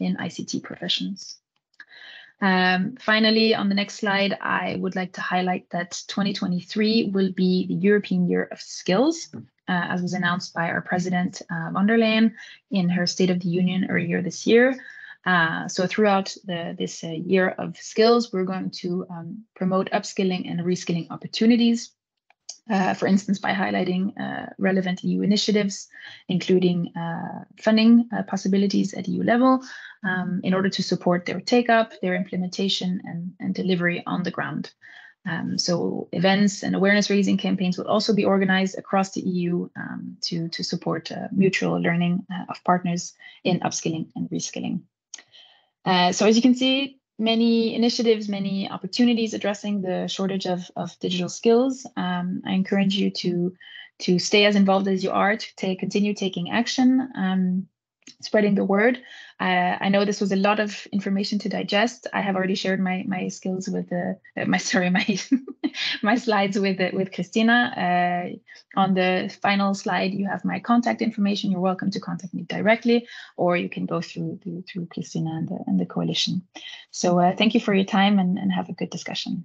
in ICT professions. Um, finally, on the next slide, I would like to highlight that 2023 will be the European Year of Skills, uh, as was announced by our President uh, von der Leyen in her State of the Union earlier this year. Uh, so throughout the, this uh, year of skills, we're going to um, promote upskilling and reskilling opportunities uh, for instance, by highlighting uh, relevant EU initiatives, including uh, funding uh, possibilities at EU level, um, in order to support their take up, their implementation, and, and delivery on the ground. Um, so, events and awareness raising campaigns will also be organized across the EU um, to, to support uh, mutual learning uh, of partners in upskilling and reskilling. so, as you can see, many initiatives, many opportunities addressing the shortage of, of digital skills. Um, I encourage you to, to stay as involved as you are, to take, continue taking action. Um, spreading the word. Uh, I know this was a lot of information to digest. I have already shared my my skills with the uh, uh, my sorry my my slides with uh, with Christina. Uh, on the final slide, you have my contact information. You're welcome to contact me directly, or you can go through through, through Christina and the, and the coalition. So uh, thank you for your time and, and have a good discussion.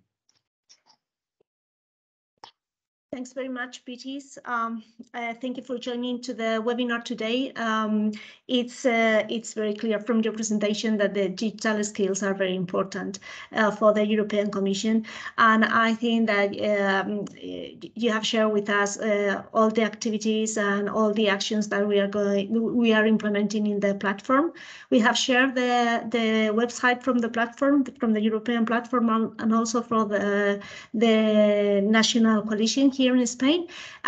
Thanks very much, Beatrice. Um, uh, thank you for joining to the webinar today. Um, it's uh, it's very clear from your presentation that the digital skills are very important uh, for the European Commission, and I think that um, you have shared with us uh, all the activities and all the actions that we are going we are implementing in the platform. We have shared the the website from the platform from the European platform and also for the the national coalition here in Spain,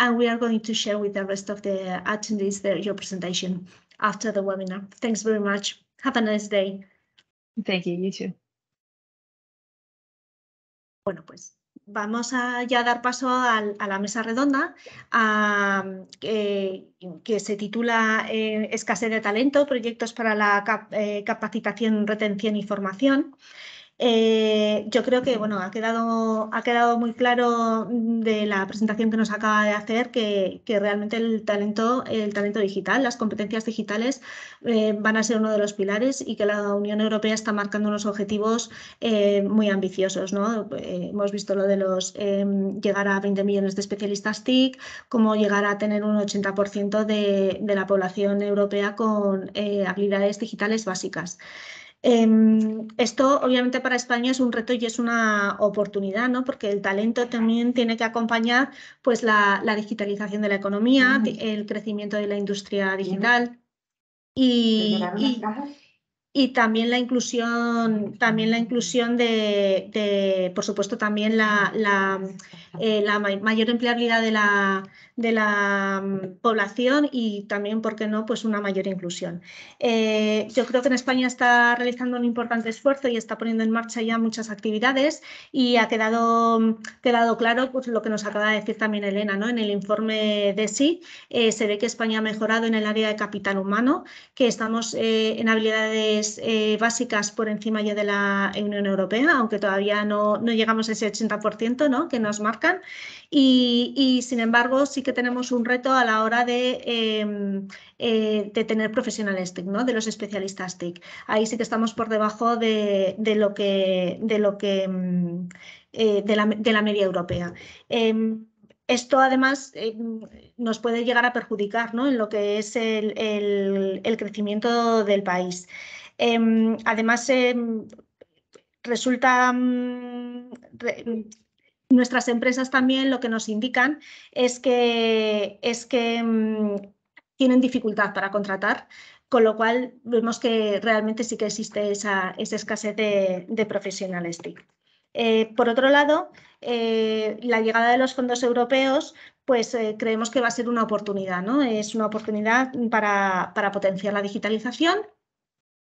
and we are going to share with the rest of the attendees your presentation after the webinar. Thanks very much. Have a nice day. Thank you, you too. Bueno, pues vamos a ya dar paso a, la mesa redonda que se titula eh, Escasez de talento, proyectos para la eh, capacitación, retención y formación. Eh, yo creo que bueno, ha quedado, ha quedado muy claro de la presentación que nos acaba de hacer que, realmente el talento, el talento digital, las competencias digitales eh, van a ser uno de los pilares y que la Unión Europea está marcando unos objetivos eh, muy ambiciosos. ¿no? hemos visto lo de los em, llegar a 20 millones de especialistas TIC, como llegar a tener un 80% de, de, la población europea con habilidades digitales básicas. Em, esto obviamente para España es un reto y es una oportunidad, ¿no? Porque el talento también tiene que acompañar pues la, digitalización de la economía, el crecimiento de la industria digital y, también la inclusión, también la inclusión de, por supuesto, también la eh, la mayor empleabilidad de la, de la mm, población y también, ¿por qué no?, pues una mayor inclusión. Eh, yo creo que en España está realizando un importante esfuerzo y está poniendo en marcha ya muchas actividades y ha quedado, mm, quedado claro pues, lo que nos acaba de decir también Elena, ¿no? En el informe de sí eh, se ve que España ha mejorado en el área de capital humano, que estamos en habilidades básicas por encima ya de la Unión Europea, aunque todavía no, no llegamos a ese 80%, ¿no?, que nos marca y, sin embargo, sí que tenemos un reto a la hora de, em, eh, de tener profesionales TIC, de los especialistas TIC. Ahí sí que estamos por debajo de, lo que, de, lo que em, eh, de, la, media europea. Em, esto además nos puede llegar a perjudicar en lo que es el, crecimiento del país. además, resulta mm, nuestras empresas también lo que nos indican es que, es que mm, tienen dificultad para contratar, con lo cual vemos que realmente sí que existe esa, escasez de, profesionales TIC. Eh, por otro lado, eh, la llegada de los fondos europeos, pues eh, creemos que va a ser una oportunidad, ¿no? Es una oportunidad para potenciar la digitalización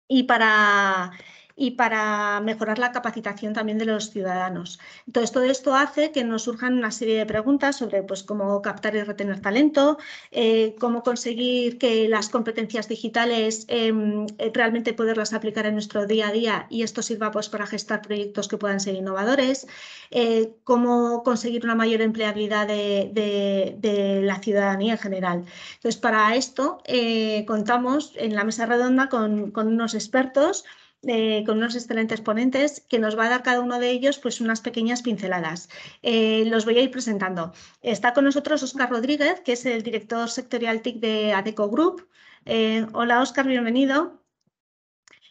y para y para mejorar la capacitación también de los ciudadanos. Entonces, todo esto hace que nos surjan una serie de preguntas sobre pues, cómo captar y retener talento, eh, cómo conseguir que las competencias digitales em, realmente poderlas aplicar en nuestro día a día y esto sirva pues, para gestar proyectos que puedan ser innovadores, eh, cómo conseguir una mayor empleabilidad de, la ciudadanía en general. Entonces, para esto eh, contamos en la mesa redonda con, con unos expertos eh, con unos excelentes ponentes que nos va a dar cada uno de ellos pues unas pequeñas pinceladas. Eh, los voy a ir presentando. Está con nosotros Oscar Rodríguez, que es el director sectorial TIC de ADECO Group. Eh, hola Óscar, bienvenido.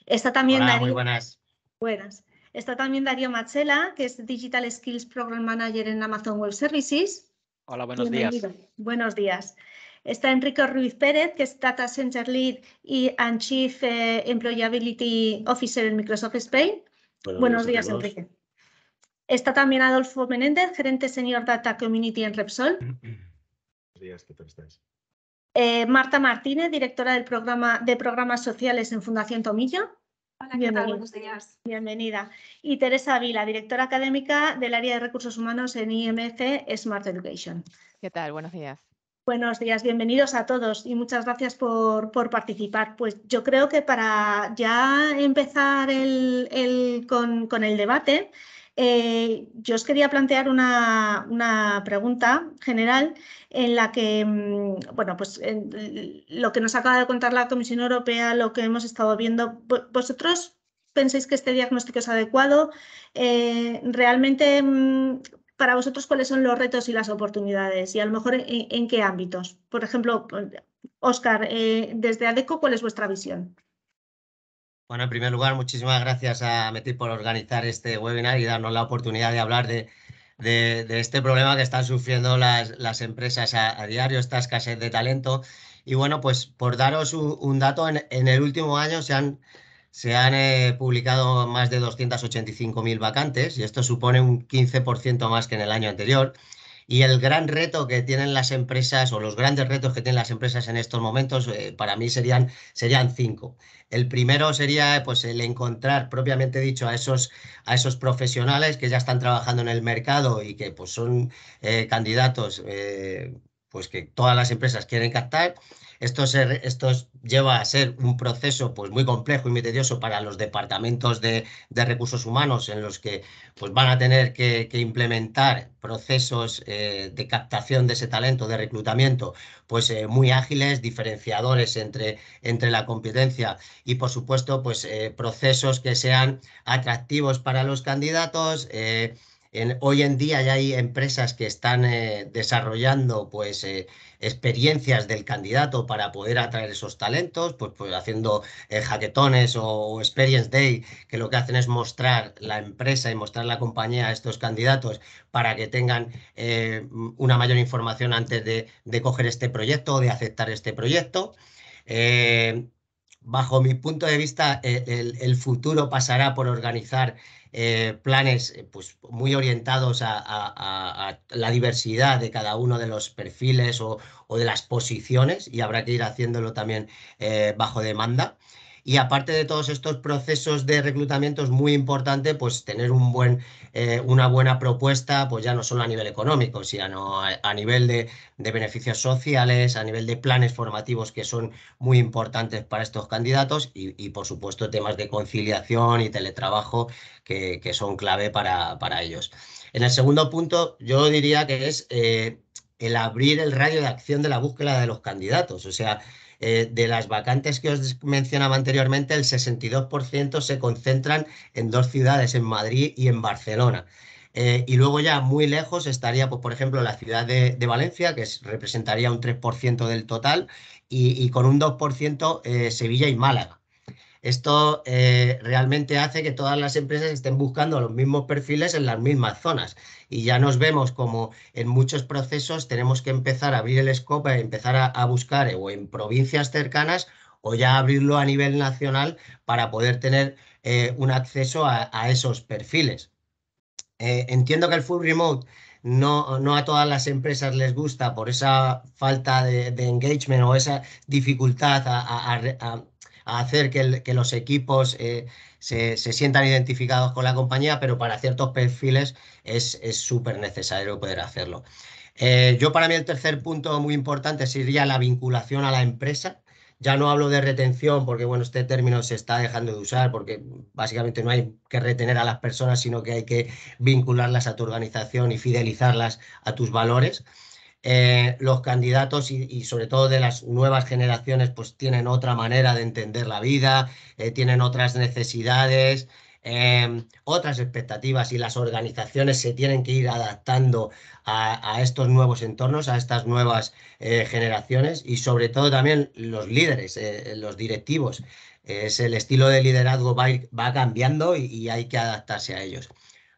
Está también Darío, muy buenas. Buenas. Está también Darío Machela, que es Digital Skills Program Manager en Amazon Web Services. Hola, buenos días. Buenos días. Está Enrique Ruiz Pérez, que es Data Center Lead y and Chief eh, Employability Officer en Microsoft Spain. Buenos, días, Enrique. Está también Adolfo Menéndez, gerente senior Data Community en Repsol. Buenos días, ¿qué tal estás. Eh, Marta Martínez, directora del programa de programas sociales en Fundación Tomillo. Hola, ¿qué tal? Buenos días. Bienvenida. Y Teresa Vila, directora académica del área de recursos humanos en IMC Smart Education. ¿Qué tal? Buenos días. Buenos días, bienvenidos a todos y muchas gracias por, participar. Pues yo creo que para ya empezar el, con, el debate, eh, yo os quería plantear una, pregunta general en la que, mm, bueno, pues eh, lo que nos acaba de contar la Comisión Europea, lo que hemos estado viendo, vosotros pensáis que este diagnóstico es adecuado. Eh, realmente, mm, para vosotros cuáles son los retos y las oportunidades y a lo mejor en, qué ámbitos. Por ejemplo, Oscar, eh, desde ADECO, ¿cuál es vuestra visión? Bueno, en primer lugar, muchísimas gracias a Metir por organizar este webinar y darnos la oportunidad de hablar de, este problema que están sufriendo las, empresas a, diario, esta escasez de talento. Y bueno, pues por daros un, dato, en el último año se han se han eh, publicado más de 285.000 vacantes y esto supone un 15% más que en el año anterior. Y el gran reto que tienen las empresas o los grandes retos que tienen las empresas en estos momentos eh, para mí serían, serían cinco. El primero sería pues, el encontrar, propiamente dicho, a esos, a esos profesionales que ya están trabajando en el mercado y que pues, son eh, candidatos pues, que todas las empresas quieren captar esto, lleva a ser un proceso pues, muy complejo y muy para los departamentos de, recursos humanos en los que pues, van a tener que, implementar procesos eh, de captación de ese talento, de reclutamiento, pues eh, muy ágiles, diferenciadores entre, entre la competencia y, por supuesto, pues eh, procesos que sean atractivos para los candidatos. hoy en día ya hay empresas que están desarrollando pues experiencias del candidato para poder atraer esos talentos, pues, pues haciendo jaquetones eh, o, Experience Day, que lo que hacen es mostrar la empresa y mostrar la compañía a estos candidatos para que tengan eh, una mayor información antes de, coger este proyecto o de aceptar este proyecto. Eh, bajo mi punto de vista, el, futuro pasará por organizar eh, planes eh, pues, muy orientados a, la diversidad de cada uno de los perfiles o, de las posiciones y habrá que ir haciéndolo también eh, bajo demanda y aparte de todos estos procesos de reclutamiento es muy importante pues tener un buen, eh, una buena propuesta, pues ya no solo a nivel económico, sino a, a nivel de, beneficios sociales, a nivel de planes formativos que son muy importantes para estos candidatos y, por supuesto temas de conciliación y teletrabajo que, son clave para, para, ellos. En el segundo punto yo diría que es eh, el abrir el radio de acción de la búsqueda de los candidatos, o sea, eh, de las vacantes que os mencionaba anteriormente, el 62% se concentran en dos ciudades, en Madrid y en Barcelona. Eh, y luego ya muy lejos estaría, pues, por ejemplo, la ciudad de, Valencia, que representaría un 3% del total, y, con un 2% eh, Sevilla y Málaga. Esto eh, realmente hace que todas las empresas estén buscando los mismos perfiles en las mismas zonas. Y ya nos vemos como en muchos procesos tenemos que empezar a abrir el scope, empezar a, buscar o en provincias cercanas o ya abrirlo a nivel nacional para poder tener eh, un acceso a, esos perfiles. Eh, entiendo que el full remote no, no, a todas las empresas les gusta por esa falta de, engagement o esa dificultad a, hacer que, los equipos eh, se, sientan identificados con la compañía, pero para ciertos perfiles es súper necesario poder hacerlo. Eh, yo para mí el tercer punto muy importante sería la vinculación a la empresa. Ya no hablo de retención, porque bueno, este término se está dejando de usar, porque básicamente no hay que retener a las personas, sino que hay que vincularlas a tu organización y fidelizarlas a tus valores. Eh, los candidatos y, sobre todo de las nuevas generaciones pues tienen otra manera de entender la vida, eh, tienen otras necesidades, em, otras expectativas y las organizaciones se tienen que ir adaptando a, estos nuevos entornos, a estas nuevas eh, generaciones y sobre todo también los líderes, los directivos. el estilo de liderazgo va, cambiando y, hay que adaptarse a ellos.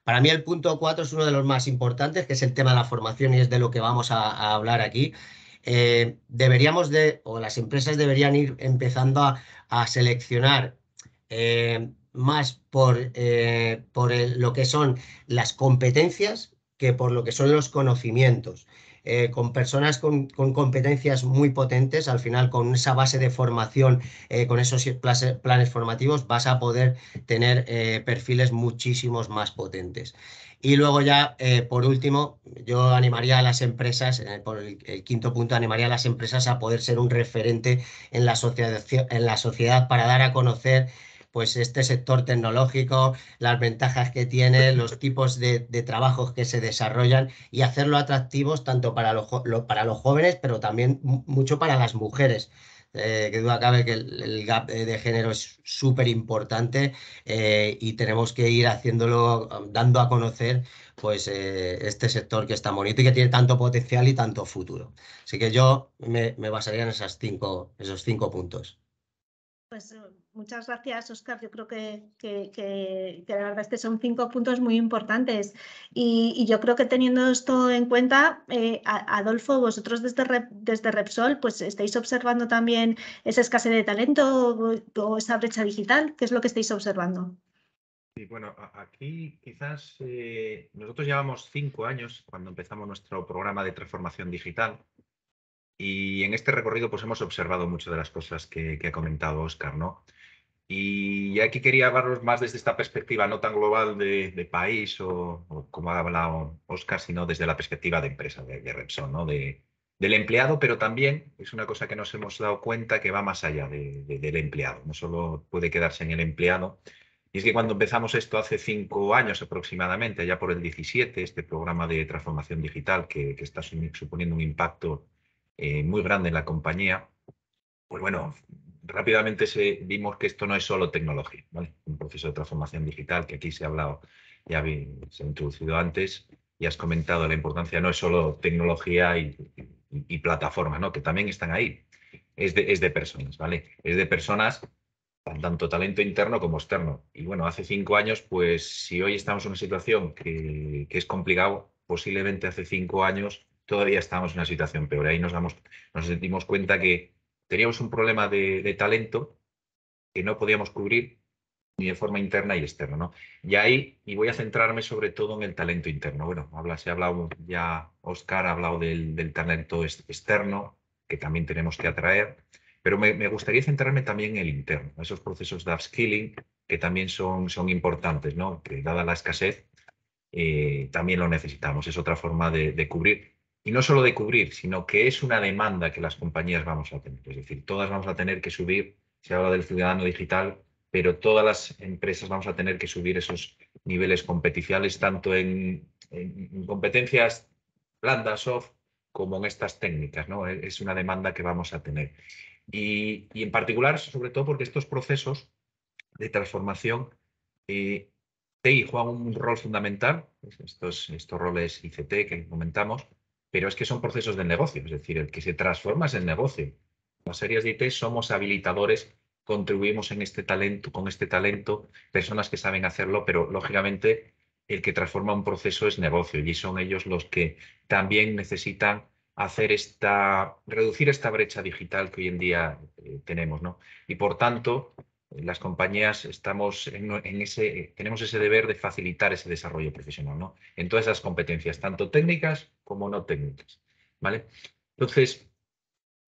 Para mí el punto 4 es uno de los más importantes, que es el tema de la formación y es de lo que vamos a, hablar aquí. Eh, deberíamos de, o las empresas deberían ir empezando a, seleccionar eh, más por, eh, lo que son las competencias que por lo que son los conocimientos. Eh, con personas con, competencias muy potentes, al final con esa base de formación, eh, con esos planes, formativos, vas a poder tener eh, perfiles muchísimos más potentes. Y luego ya, por último, yo animaría a las empresas, por el, quinto punto, animaría a las empresas a poder ser un referente en la, en la sociedad para dar a conocer pues este sector tecnológico, las ventajas que tiene, los tipos de, trabajos que se desarrollan y hacerlo atractivos tanto para los, para los jóvenes, pero también mucho para las mujeres. Eh, que duda cabe que el, gap eh, de género es súper importante eh, y tenemos que ir haciéndolo, um, dando a conocer pues este sector que está bonito y que tiene tanto potencial y tanto futuro. Así que yo me, basaría en cinco, esos cinco puntos. Pues um, Muchas gracias, Oscar. Yo creo que, que, la verdad es que son cinco puntos muy importantes. Y, yo creo que teniendo esto en cuenta, eh, Adolfo, vosotros desde, desde Repsol, pues estáis observando también esa escasez de talento o, esa brecha digital. ¿Qué es lo que estáis observando? Sí, bueno, aquí quizás eh, nosotros llevamos cinco años cuando empezamos nuestro programa de transformación digital. Y en este recorrido pues hemos observado mucho de las cosas que, que ha comentado Oscar, ¿no? Y aquí quería hablaros más desde esta perspectiva no tan global de, país o, como ha hablado Oscar, sino desde la perspectiva de empresa de, Repsol, ¿no? De, del empleado, pero también es una cosa que nos hemos dado cuenta que va más allá del empleado, no solo puede quedarse en el empleado. Y es que cuando empezamos esto hace cinco años aproximadamente, ya por el 17, este programa de transformación digital que, está suponiendo un impacto eh, muy grande en la compañía, pues bueno, rápidamente vimos que esto no es solo tecnología, ¿vale? Un proceso de transformación digital que aquí se ha hablado, ya se ha introducido antes y has comentado la importancia, no es solo tecnología y, plataforma, plataformas, ¿no? Que también están ahí. Es de, personas, ¿vale? Es de personas tanto talento interno como externo. Y bueno, hace cinco años, pues si hoy estamos en una situación que, que es complicado, posiblemente hace cinco años todavía estamos en una situación peor. Ahí nos damos, nos sentimos cuenta que teníamos un problema de, talento que no podíamos cubrir ni de forma interna y externa. ¿no? Y ahí, y voy a centrarme sobre todo en el talento interno. Bueno, se hablado ya, Oscar ha hablado del, talento externo, que también tenemos que atraer, pero me, gustaría centrarme también en el interno, esos procesos de upskilling que también son, importantes, ¿no? que dada la escasez, eh, también lo necesitamos. Es otra forma de cubrir y no solo de cubrir, sino que es una demanda que las compañías vamos a tener. Es decir, todas vamos a tener que subir, se habla del ciudadano digital, pero todas las empresas vamos a tener que subir esos niveles competenciales, tanto en, competencias blandas, soft, como en estas técnicas. ¿no? E-, es una demanda que vamos a tener. Y, en particular, sobre todo porque estos procesos de transformación, eh, TI juega un rol fundamental, pues estos, estos roles ICT que comentamos, pero es que son procesos del negocio, es decir, el que se transforma es el negocio. Las áreas de IT somos habilitadores, contribuimos en este talento, con este talento, personas que saben hacerlo, pero lógicamente el que transforma un proceso es negocio y son ellos los que también necesitan hacer esta, reducir esta brecha digital que hoy en día eh, tenemos, ¿no? Y por tanto, las compañías estamos en, ese, tenemos ese deber de facilitar ese desarrollo profesional, ¿no? En todas esas competencias, tanto técnicas como no técnicas, ¿vale? Entonces,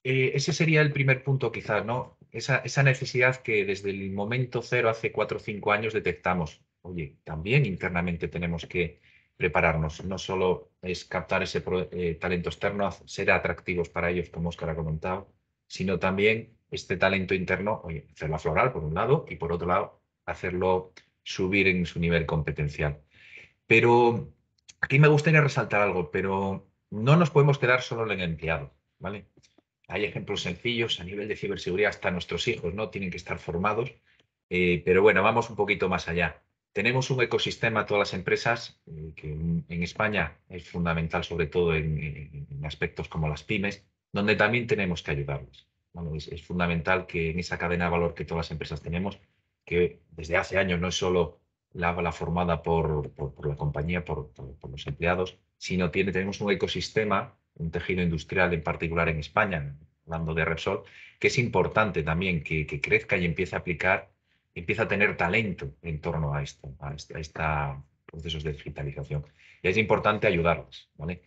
eh, ese sería el primer punto quizás, ¿no? Esa, esa necesidad que desde el momento cero, hace cuatro o cinco años, detectamos. Oye, también internamente tenemos que prepararnos. No solo es captar ese eh, talento externo, ser atractivos para ellos, como Oscar ha comentado, sino también este talento interno, oye, hacerlo floral por un lado y por otro lado hacerlo subir en su nivel competencial. Pero aquí me gustaría resaltar algo, pero no nos podemos quedar solo en el empleado, ¿vale? Hay ejemplos sencillos a nivel de ciberseguridad, hasta nuestros hijos, ¿no? Tienen que estar formados, eh, pero bueno, vamos un poquito más allá. Tenemos un ecosistema, todas las empresas, eh, que en, España es fundamental, sobre todo en, en aspectos como las pymes, donde también tenemos que ayudarlos es, fundamental que en esa cadena de valor que todas las empresas tenemos, que desde hace años no es solo la, formada por, la compañía, por, los empleados, sino tiene, tenemos un ecosistema, un tejido industrial en particular en España, hablando de Repsol, que es importante también que, crezca y empiece a aplicar, empiece a tener talento en torno a esto, esta procesos de digitalización. Y es importante ayudarlos, ¿vale?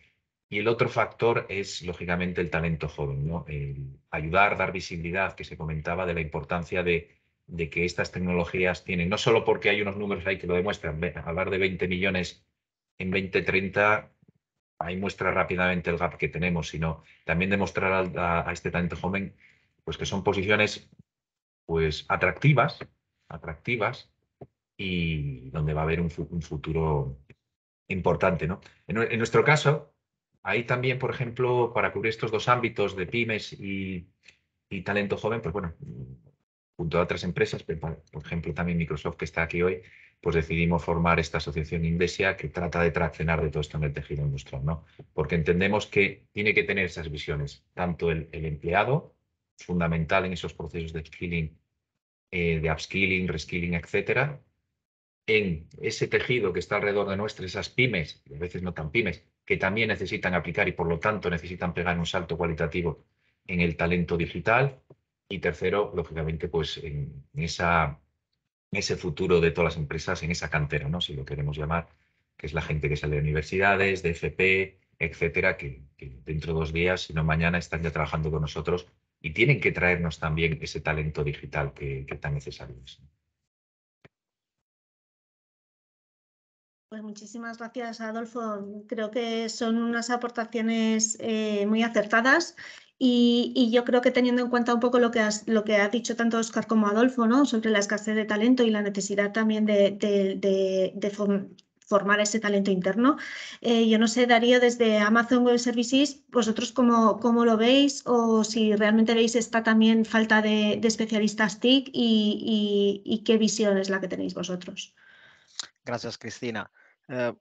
Y el otro factor es, lógicamente, el talento joven, ¿no? El ayudar, dar visibilidad, que se comentaba, de la importancia de, que estas tecnologías tienen, no solo porque hay unos números ahí que lo demuestran, hablar de 20 millones en 2030, ahí muestra rápidamente el gap que tenemos, sino también demostrar a, este talento joven pues que son posiciones pues atractivas, atractivas y donde va a haber un, futuro importante, ¿no? en nuestro caso, Ahí también, por ejemplo, para cubrir estos dos ámbitos de pymes y, talento joven, pues bueno, junto a otras empresas, por ejemplo, también Microsoft que está aquí hoy, pues decidimos formar esta asociación Indesia que trata de traccionar de todo esto en el tejido industrial, ¿no? Porque entendemos que tiene que tener esas visiones, tanto el, empleado, fundamental en esos procesos de skilling, eh, de upskilling, reskilling, etcétera, en ese tejido que está alrededor de nuestras, esas pymes, a veces no tan pymes, que también necesitan aplicar y por lo tanto necesitan pegar un salto cualitativo en el talento digital. Y tercero, lógicamente, pues en, esa, en ese futuro de todas las empresas, en esa cantera, ¿no? si lo queremos llamar, que es la gente que sale de universidades, de FP, etcétera, que, dentro de dos días, si no mañana, están ya trabajando con nosotros y tienen que traernos también ese talento digital que, que tan necesario es. Pues muchísimas gracias, Adolfo. Creo que son unas aportaciones eh, muy acertadas y, yo creo que teniendo en cuenta un poco lo que lo que ha dicho tanto Oscar como Adolfo, Sobre la escasez de talento y la necesidad también de, formar ese talento interno. Eh, yo no sé, Darío, desde Amazon Web Services, ¿vosotros cómo, lo veis? O si realmente veis esta también falta de, especialistas TIC y qué visión es la que tenéis vosotros. Gracias, Cristina. Eh,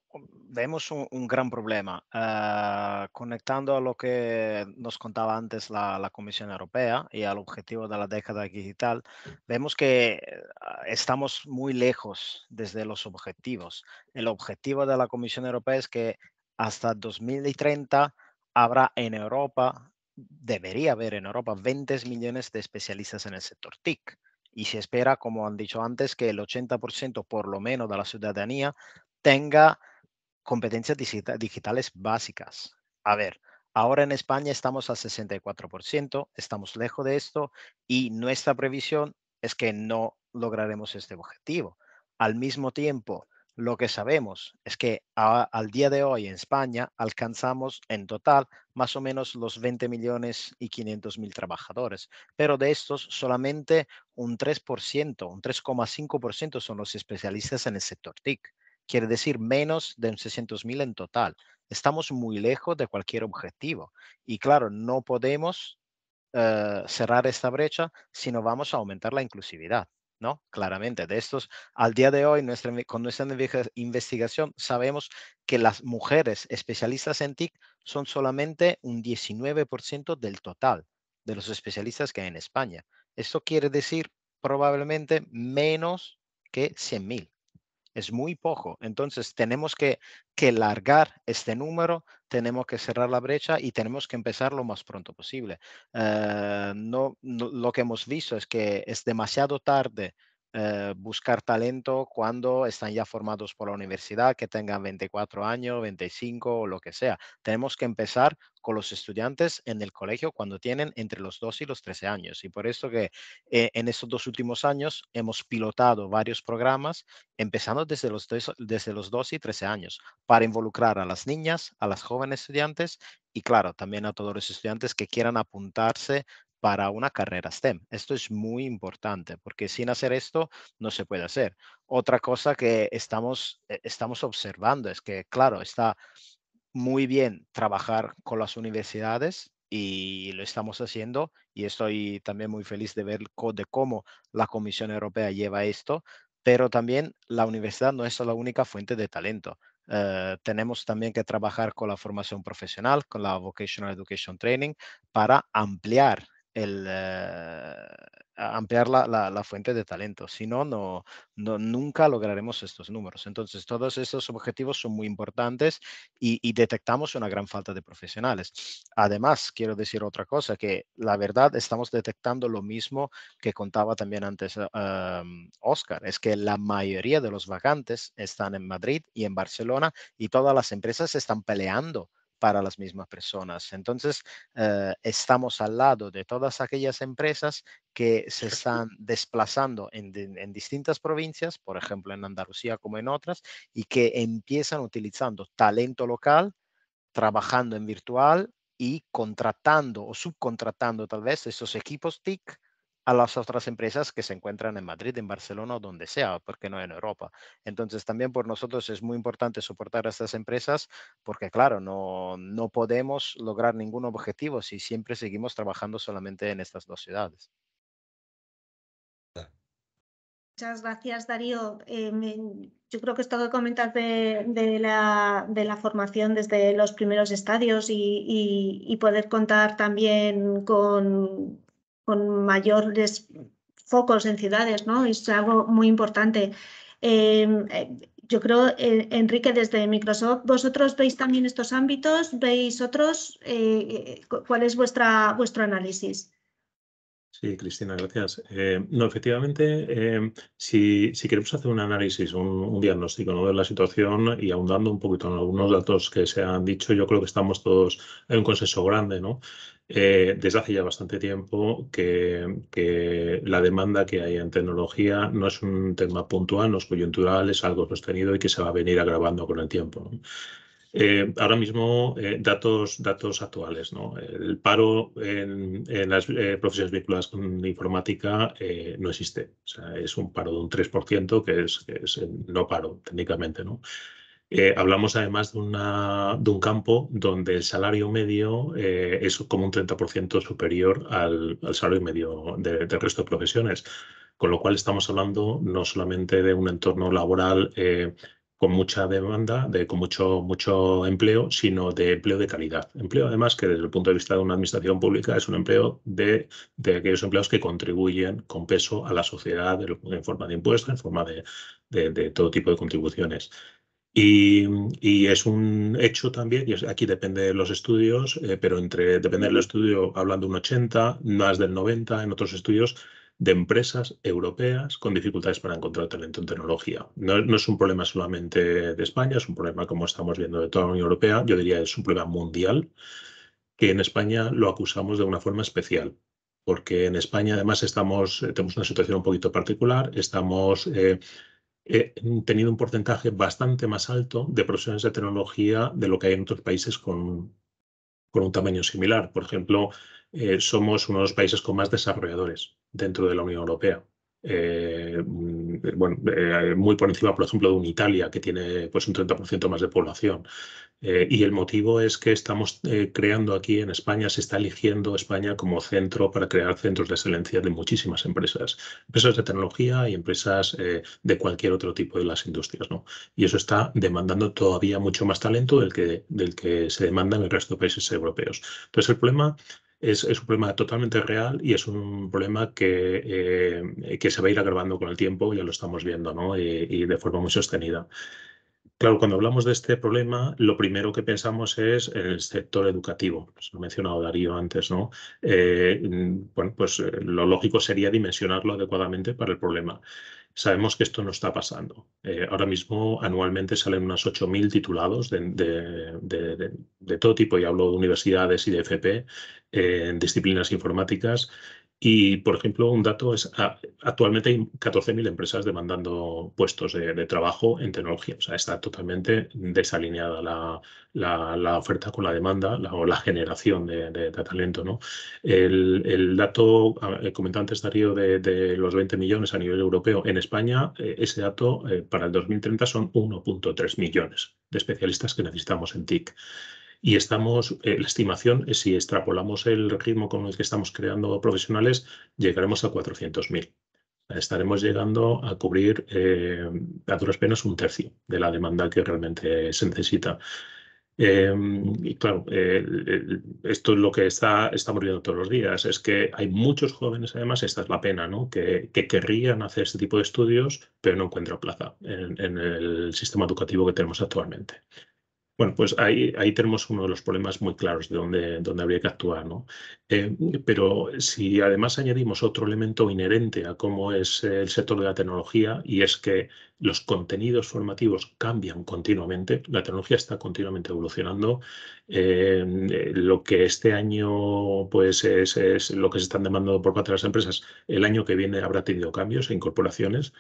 vemos un, gran problema. Eh, conectando a lo que nos contaba antes la, la, Comisión Europea y al objetivo de la década digital, vemos que eh, estamos muy lejos desde los objetivos. El objetivo de la Comisión Europea es que hasta 2030 habrá en Europa, debería haber en Europa 20 millones de especialistas en el sector TIC y se espera, como han dicho antes, que el 80% por lo menos de la ciudadanía tenga competencias digitales básicas. A ver, ahora en España estamos al 64%, estamos lejos de esto y nuestra previsión es que no lograremos este objetivo. Al mismo tiempo, lo que sabemos es que al día de hoy en España alcanzamos en total más o menos los 20 millones y 500 mil trabajadores, pero de estos solamente un 3%, un 3,5% son los especialistas en el sector TIC. Quiere decir menos de 600 mil en total. Estamos muy lejos de cualquier objetivo. Y claro, no podemos eh, cerrar esta brecha si no vamos a aumentar la inclusividad. ¿no? Claramente, de estos, al día de hoy, con nuestra investigación, sabemos que las mujeres especialistas en TIC son solamente un 19% del total de los especialistas que hay en España. Esto quiere decir probablemente menos que 100.000 es muy poco. Entonces tenemos que, que, largar este número, tenemos que cerrar la brecha y tenemos que empezar lo más pronto posible. Eh, no, lo que hemos visto es que es demasiado tarde eh, buscar talento cuando están ya formados por la universidad, que tengan 24 años, 25 o lo que sea. Tenemos que empezar con los estudiantes en el colegio cuando tienen entre los 2 y los 13 años. Y por eso que eh, en estos dos últimos años hemos pilotado varios programas, empezando desde los, desde los 2 y 13 años, para involucrar a las niñas, a las jóvenes estudiantes y claro, también a todos los estudiantes que quieran apuntarse para una carrera STEM. Esto es muy importante porque sin hacer esto no se puede hacer. Otra cosa que estamos, eh, estamos observando es que, claro, está muy bien trabajar con las universidades y lo estamos haciendo y estoy también muy feliz de ver de cómo la Comisión Europea lleva esto, pero también la universidad no es la única fuente de talento. Eh, tenemos también que trabajar con la formación profesional, con la Vocational Education Training, para ampliar eh, ampliar la, fuente de talento. Si no, no, nunca lograremos estos números. Entonces, todos estos objetivos son muy importantes y, detectamos una gran falta de profesionales. Además, quiero decir otra cosa, que la verdad estamos detectando lo mismo que contaba también antes eh, em, Oscar, es que la mayoría de los vacantes están en Madrid y en Barcelona y todas las empresas están peleando para las mismas personas. Entonces, eh, estamos al lado de todas aquellas empresas que se están desplazando en, en, distintas provincias, por ejemplo en Andalucía como en otras, y que empiezan utilizando talento local, trabajando en virtual y contratando o subcontratando tal vez esos equipos TIC a las otras empresas que se encuentran en Madrid, en Barcelona o donde sea, porque no en Europa. Entonces también por nosotros es muy importante soportar a estas empresas porque claro, no, podemos lograr ningún objetivo si siempre seguimos trabajando solamente en estas dos ciudades. Muchas gracias, Darío. Eh, yo creo que esto que comentas de, la, de, la, formación desde los primeros estadios y poder contar también con, con mayores focos en ciudades, ¿no? Es algo muy importante. Em, eh, yo creo, eh, Enrique, desde Microsoft, ¿vosotros veis también estos ámbitos? ¿Veis otros? Eh, ¿Cuál es vuestra, vuestro análisis? Sí, Cristina, gracias. Em, no, efectivamente, em, si, si, queremos hacer un análisis, un, diagnóstico ¿no? de la situación y ahondando un poquito en algunos datos que se han dicho, yo creo que estamos todos en un consenso grande, ¿no? Eh, desde hace ya bastante tiempo que, la demanda que hay en tecnología no es un tema puntual, no es coyuntural, es algo sostenido y que se va a venir agravando con el tiempo. Eh, ahora mismo, eh, datos, datos actuales. ¿no? El paro en, las profesiones vinculadas con informática no existe. es un paro de un 3%, que es, que es no paro técnicamente. ¿no? Eh, hablamos además de, de, un campo donde el salario medio eh, es como un 30% superior al, salario medio del resto de profesiones, con lo cual estamos hablando no solamente de un entorno laboral eh, con mucha demanda, de, con mucho, mucho empleo, sino de empleo de calidad. Empleo además que desde el punto de vista de una administración pública es un empleo de, aquellos empleados que contribuyen con peso a la sociedad en forma de impuestos, en forma de todo tipo de contribuciones. Y, es un hecho también, y aquí depende de los estudios, eh, pero entre depende del estudio, hablando de un 80, más del 90, en otros estudios, de empresas europeas con dificultades para encontrar talento en tecnología. No, es un problema solamente de España, es un problema, como estamos viendo, de toda la Unión Europea, yo diría es un problema mundial, que en España lo acusamos de una forma especial. Porque en España, además, estamos, tenemos una situación un poquito particular, estamos. Eh, He tenido un porcentaje bastante más alto de profesiones de tecnología de lo que hay en otros países con, con un tamaño similar. Por ejemplo, eh, somos uno de los países con más desarrolladores dentro de la Unión Europea. Eh, mm, eh, bueno, muy por encima, por ejemplo, de un Italia que tiene pues un 30% más de población. Eh, y el motivo es que estamos eh, creando aquí en España, se está eligiendo España como centro para crear centros de excelencia de muchísimas empresas, empresas de tecnología y empresas eh, de cualquier otro tipo de las industrias. ¿no? Y eso está demandando todavía mucho más talento del que, del que se demanda en el resto de países europeos. Entonces, el problema es, un problema totalmente real y es un problema que, que, se va a ir agravando con el tiempo, ya lo estamos viendo, ¿no? y, y de forma muy sostenida. Claro, cuando hablamos de este problema, lo primero que pensamos es el sector educativo. Se pues ha mencionado Darío antes, ¿no? Eh, mm, bueno, pues eh, lo lógico sería dimensionarlo adecuadamente para el problema. Sabemos que esto no está pasando. Eh, ahora mismo, anualmente salen unas 8.000 titulados de, de, todo tipo, y hablo de universidades y de FP, en disciplinas informáticas, y, por ejemplo, un dato es, ah, actualmente hay 14.000 empresas demandando puestos de, trabajo en tecnología. O sea, está totalmente desalineada la, oferta con la demanda o la generación de, talento. ¿no? El, el dato, ah, eh, comentaba antes Darío, de, los 20 millones a nivel europeo, en España eh, ese dato eh, para el 2030 son 1.3 millones de especialistas que necesitamos en TIC. Y estamos, eh, la estimación, si extrapolamos el ritmo con el que estamos creando profesionales, llegaremos a 400.000. Estaremos llegando a cubrir eh, a duras penas un tercio de la demanda que realmente se necesita. Em, y claro, eh, esto es lo que está, estamos viendo todos los días, es que hay muchos jóvenes, además, esta es la pena, ¿no? que, querrían hacer este tipo de estudios, pero no encuentran plaza en el sistema educativo que tenemos actualmente. Bueno, pues ahí, ahí tenemos uno de los problemas muy claros de dónde habría que actuar, ¿no? Eh, pero si además añadimos otro elemento inherente a cómo es el sector de la tecnología y es que los contenidos formativos cambian continuamente, la tecnología está continuamente evolucionando, eh, eh, lo que este año pues es, es, lo que se están demandando por parte de las empresas, el año que viene habrá tenido cambios e incorporaciones,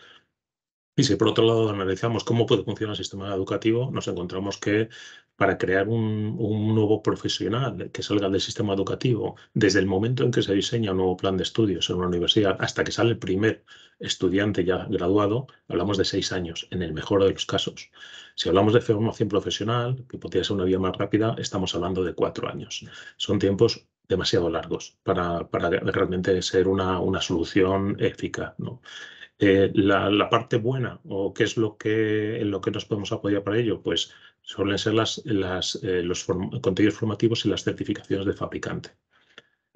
y si por otro lado analizamos cómo puede funcionar el sistema educativo, nos encontramos que para crear un, nuevo profesional que salga del sistema educativo, desde el momento en que se diseña un nuevo plan de estudios en una universidad hasta que sale el primer estudiante ya graduado, hablamos de seis años, en el mejor de los casos. Si hablamos de formación profesional, que podría ser una vía más rápida, estamos hablando de cuatro años. Son tiempos demasiado largos para, para realmente ser una, una solución eficaz. ¿no? Eh, la, parte buena o qué es lo que, en lo que nos podemos apoyar para ello, pues suelen ser las, eh, los contenidos formativos y las certificaciones de fabricante.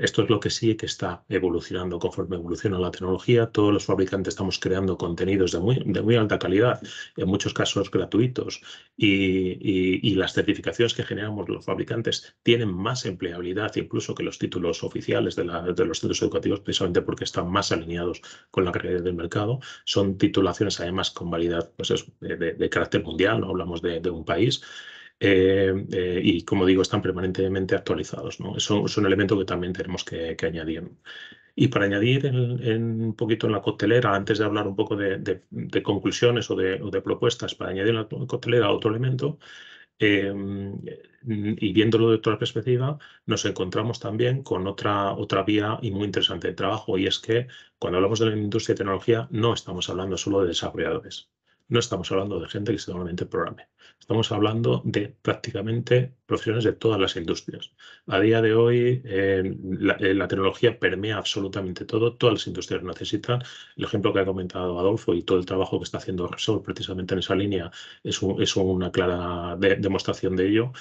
Esto es lo que sí que está evolucionando conforme evoluciona la tecnología. Todos los fabricantes estamos creando contenidos de muy, alta calidad, en muchos casos gratuitos, y, las certificaciones que generamos los fabricantes tienen más empleabilidad incluso que los títulos oficiales de, los centros educativos, precisamente porque están más alineados con la realidad del mercado. Son titulaciones además con validad pues de, carácter mundial, no hablamos de un país. Eh, eh, y, como digo, están permanentemente actualizados. ¿no? Eso es un elemento que también tenemos que, añadir. Y para añadir en, un poquito en la coctelera, antes de hablar un poco de, conclusiones o de, propuestas, para añadir en la coctelera otro elemento, em, y viéndolo de otra perspectiva, nos encontramos también con otra, otra vía y muy interesante de trabajo, y es que cuando hablamos de la industria de tecnología no estamos hablando solo de desarrolladores, no estamos hablando de gente que normalmente programe. Estamos hablando de prácticamente profesiones de todas las industrias. A día de hoy, eh, eh, la, tecnología permea absolutamente todo, todas las industrias necesitan. El ejemplo que ha comentado Adolfo y todo el trabajo que está haciendo Resolve precisamente en esa línea es, una clara demostración de ello.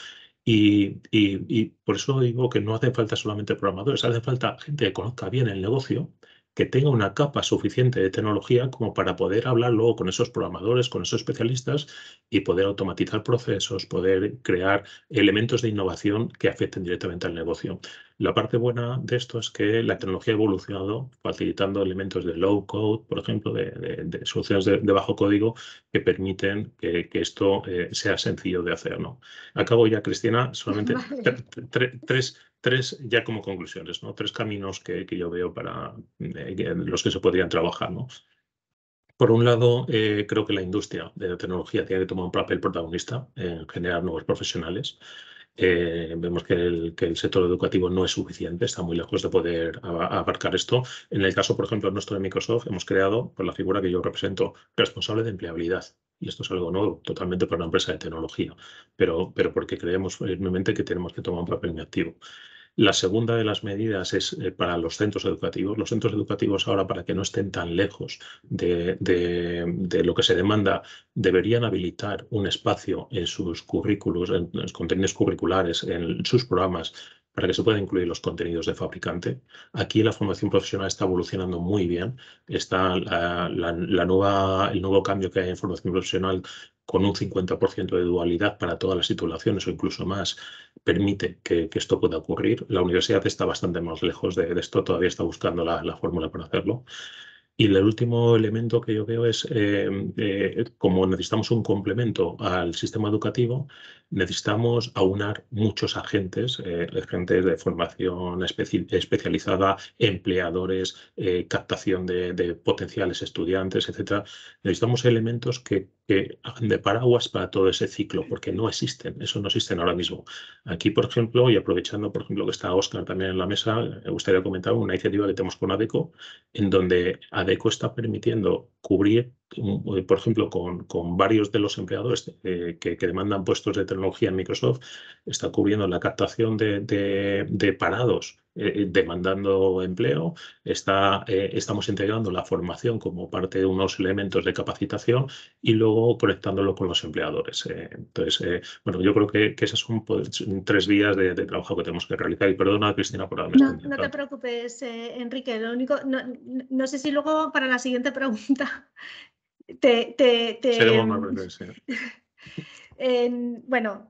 Y, y, por eso digo que no hace falta solamente programadores, hace falta gente que conozca bien el negocio, que tenga una capa suficiente de tecnología como para poder hablar luego con esos programadores, con esos especialistas y poder automatizar procesos, poder crear elementos de innovación que afecten directamente al negocio. La parte buena de esto es que la tecnología ha evolucionado facilitando elementos de low code, por ejemplo, de, soluciones de, bajo código que permiten que, esto eh, sea sencillo de hacer. ¿no? Acabo ya, Cristina, solamente tres, tres, ya como conclusiones, ¿no? tres caminos que, yo veo para eh, los que se podrían trabajar. Por un lado, eh, creo que la industria de la tecnología tiene que tomar un papel protagonista en generar nuevos profesionales. Eh, vemos que el, sector educativo no es suficiente, está muy lejos de poder abarcar esto. En el caso, por ejemplo, nuestro de Microsoft, hemos creado, por pues, la figura que yo represento, responsable de empleabilidad. Y esto es algo nuevo, totalmente para una empresa de tecnología, pero, pero porque creemos firmemente que tenemos que tomar un papel muy activo. La segunda de las medidas es eh, para los centros educativos. Los centros educativos ahora, para que no estén tan lejos de, de lo que se demanda, deberían habilitar un espacio en sus currículos, en los contenidos curriculares, en sus programas, para que se puedan incluir los contenidos de fabricante. Aquí la formación profesional está evolucionando muy bien. Está la, nueva, el nuevo cambio que hay en formación profesional con un 50% de dualidad para todas las titulaciones o incluso más, permite que, esto pueda ocurrir. La universidad está bastante más lejos de, esto, todavía está buscando la, fórmula para hacerlo. Y el último elemento que yo veo es, eh, eh, como necesitamos un complemento al sistema educativo, necesitamos aunar muchos agentes, eh, agentes de formación especializada, empleadores, eh, captación de, potenciales estudiantes, etcétera. Necesitamos elementos que, de paraguas para todo ese ciclo, porque no existen, eso no existen ahora mismo. Aquí, por ejemplo, y aprovechando, por ejemplo, que está Oscar también en la mesa, me gustaría comentar una iniciativa que tenemos con ADECO, en donde ADECO está permitiendo cubrir eh, por ejemplo, con, varios de los empleadores eh, que, demandan puestos de tecnología en Microsoft, está cubriendo la captación de, parados eh, demandando empleo, está, estamos integrando la formación como parte de unos elementos de capacitación y luego conectándolo con los empleadores. entonces, bueno, yo creo que, esas son pues, tres vías de, trabajo que tenemos que realizar. Y perdona, Cristina, por haberme No, no te preocupes, Enrique. único, no sé si luego para la siguiente pregunta te, em, bueno,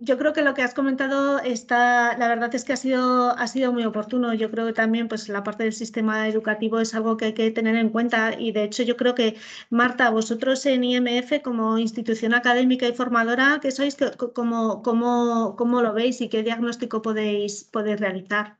yo creo que lo que has comentado está, la verdad es que ha sido, ha sido muy oportuno. Yo creo que también pues, la parte del sistema educativo es algo que hay que tener en cuenta y de hecho yo creo que, Marta, vosotros en IMF como institución académica y formadora, ¿qué sois? ¿Cómo, lo veis y qué diagnóstico podéis, podéis realizar?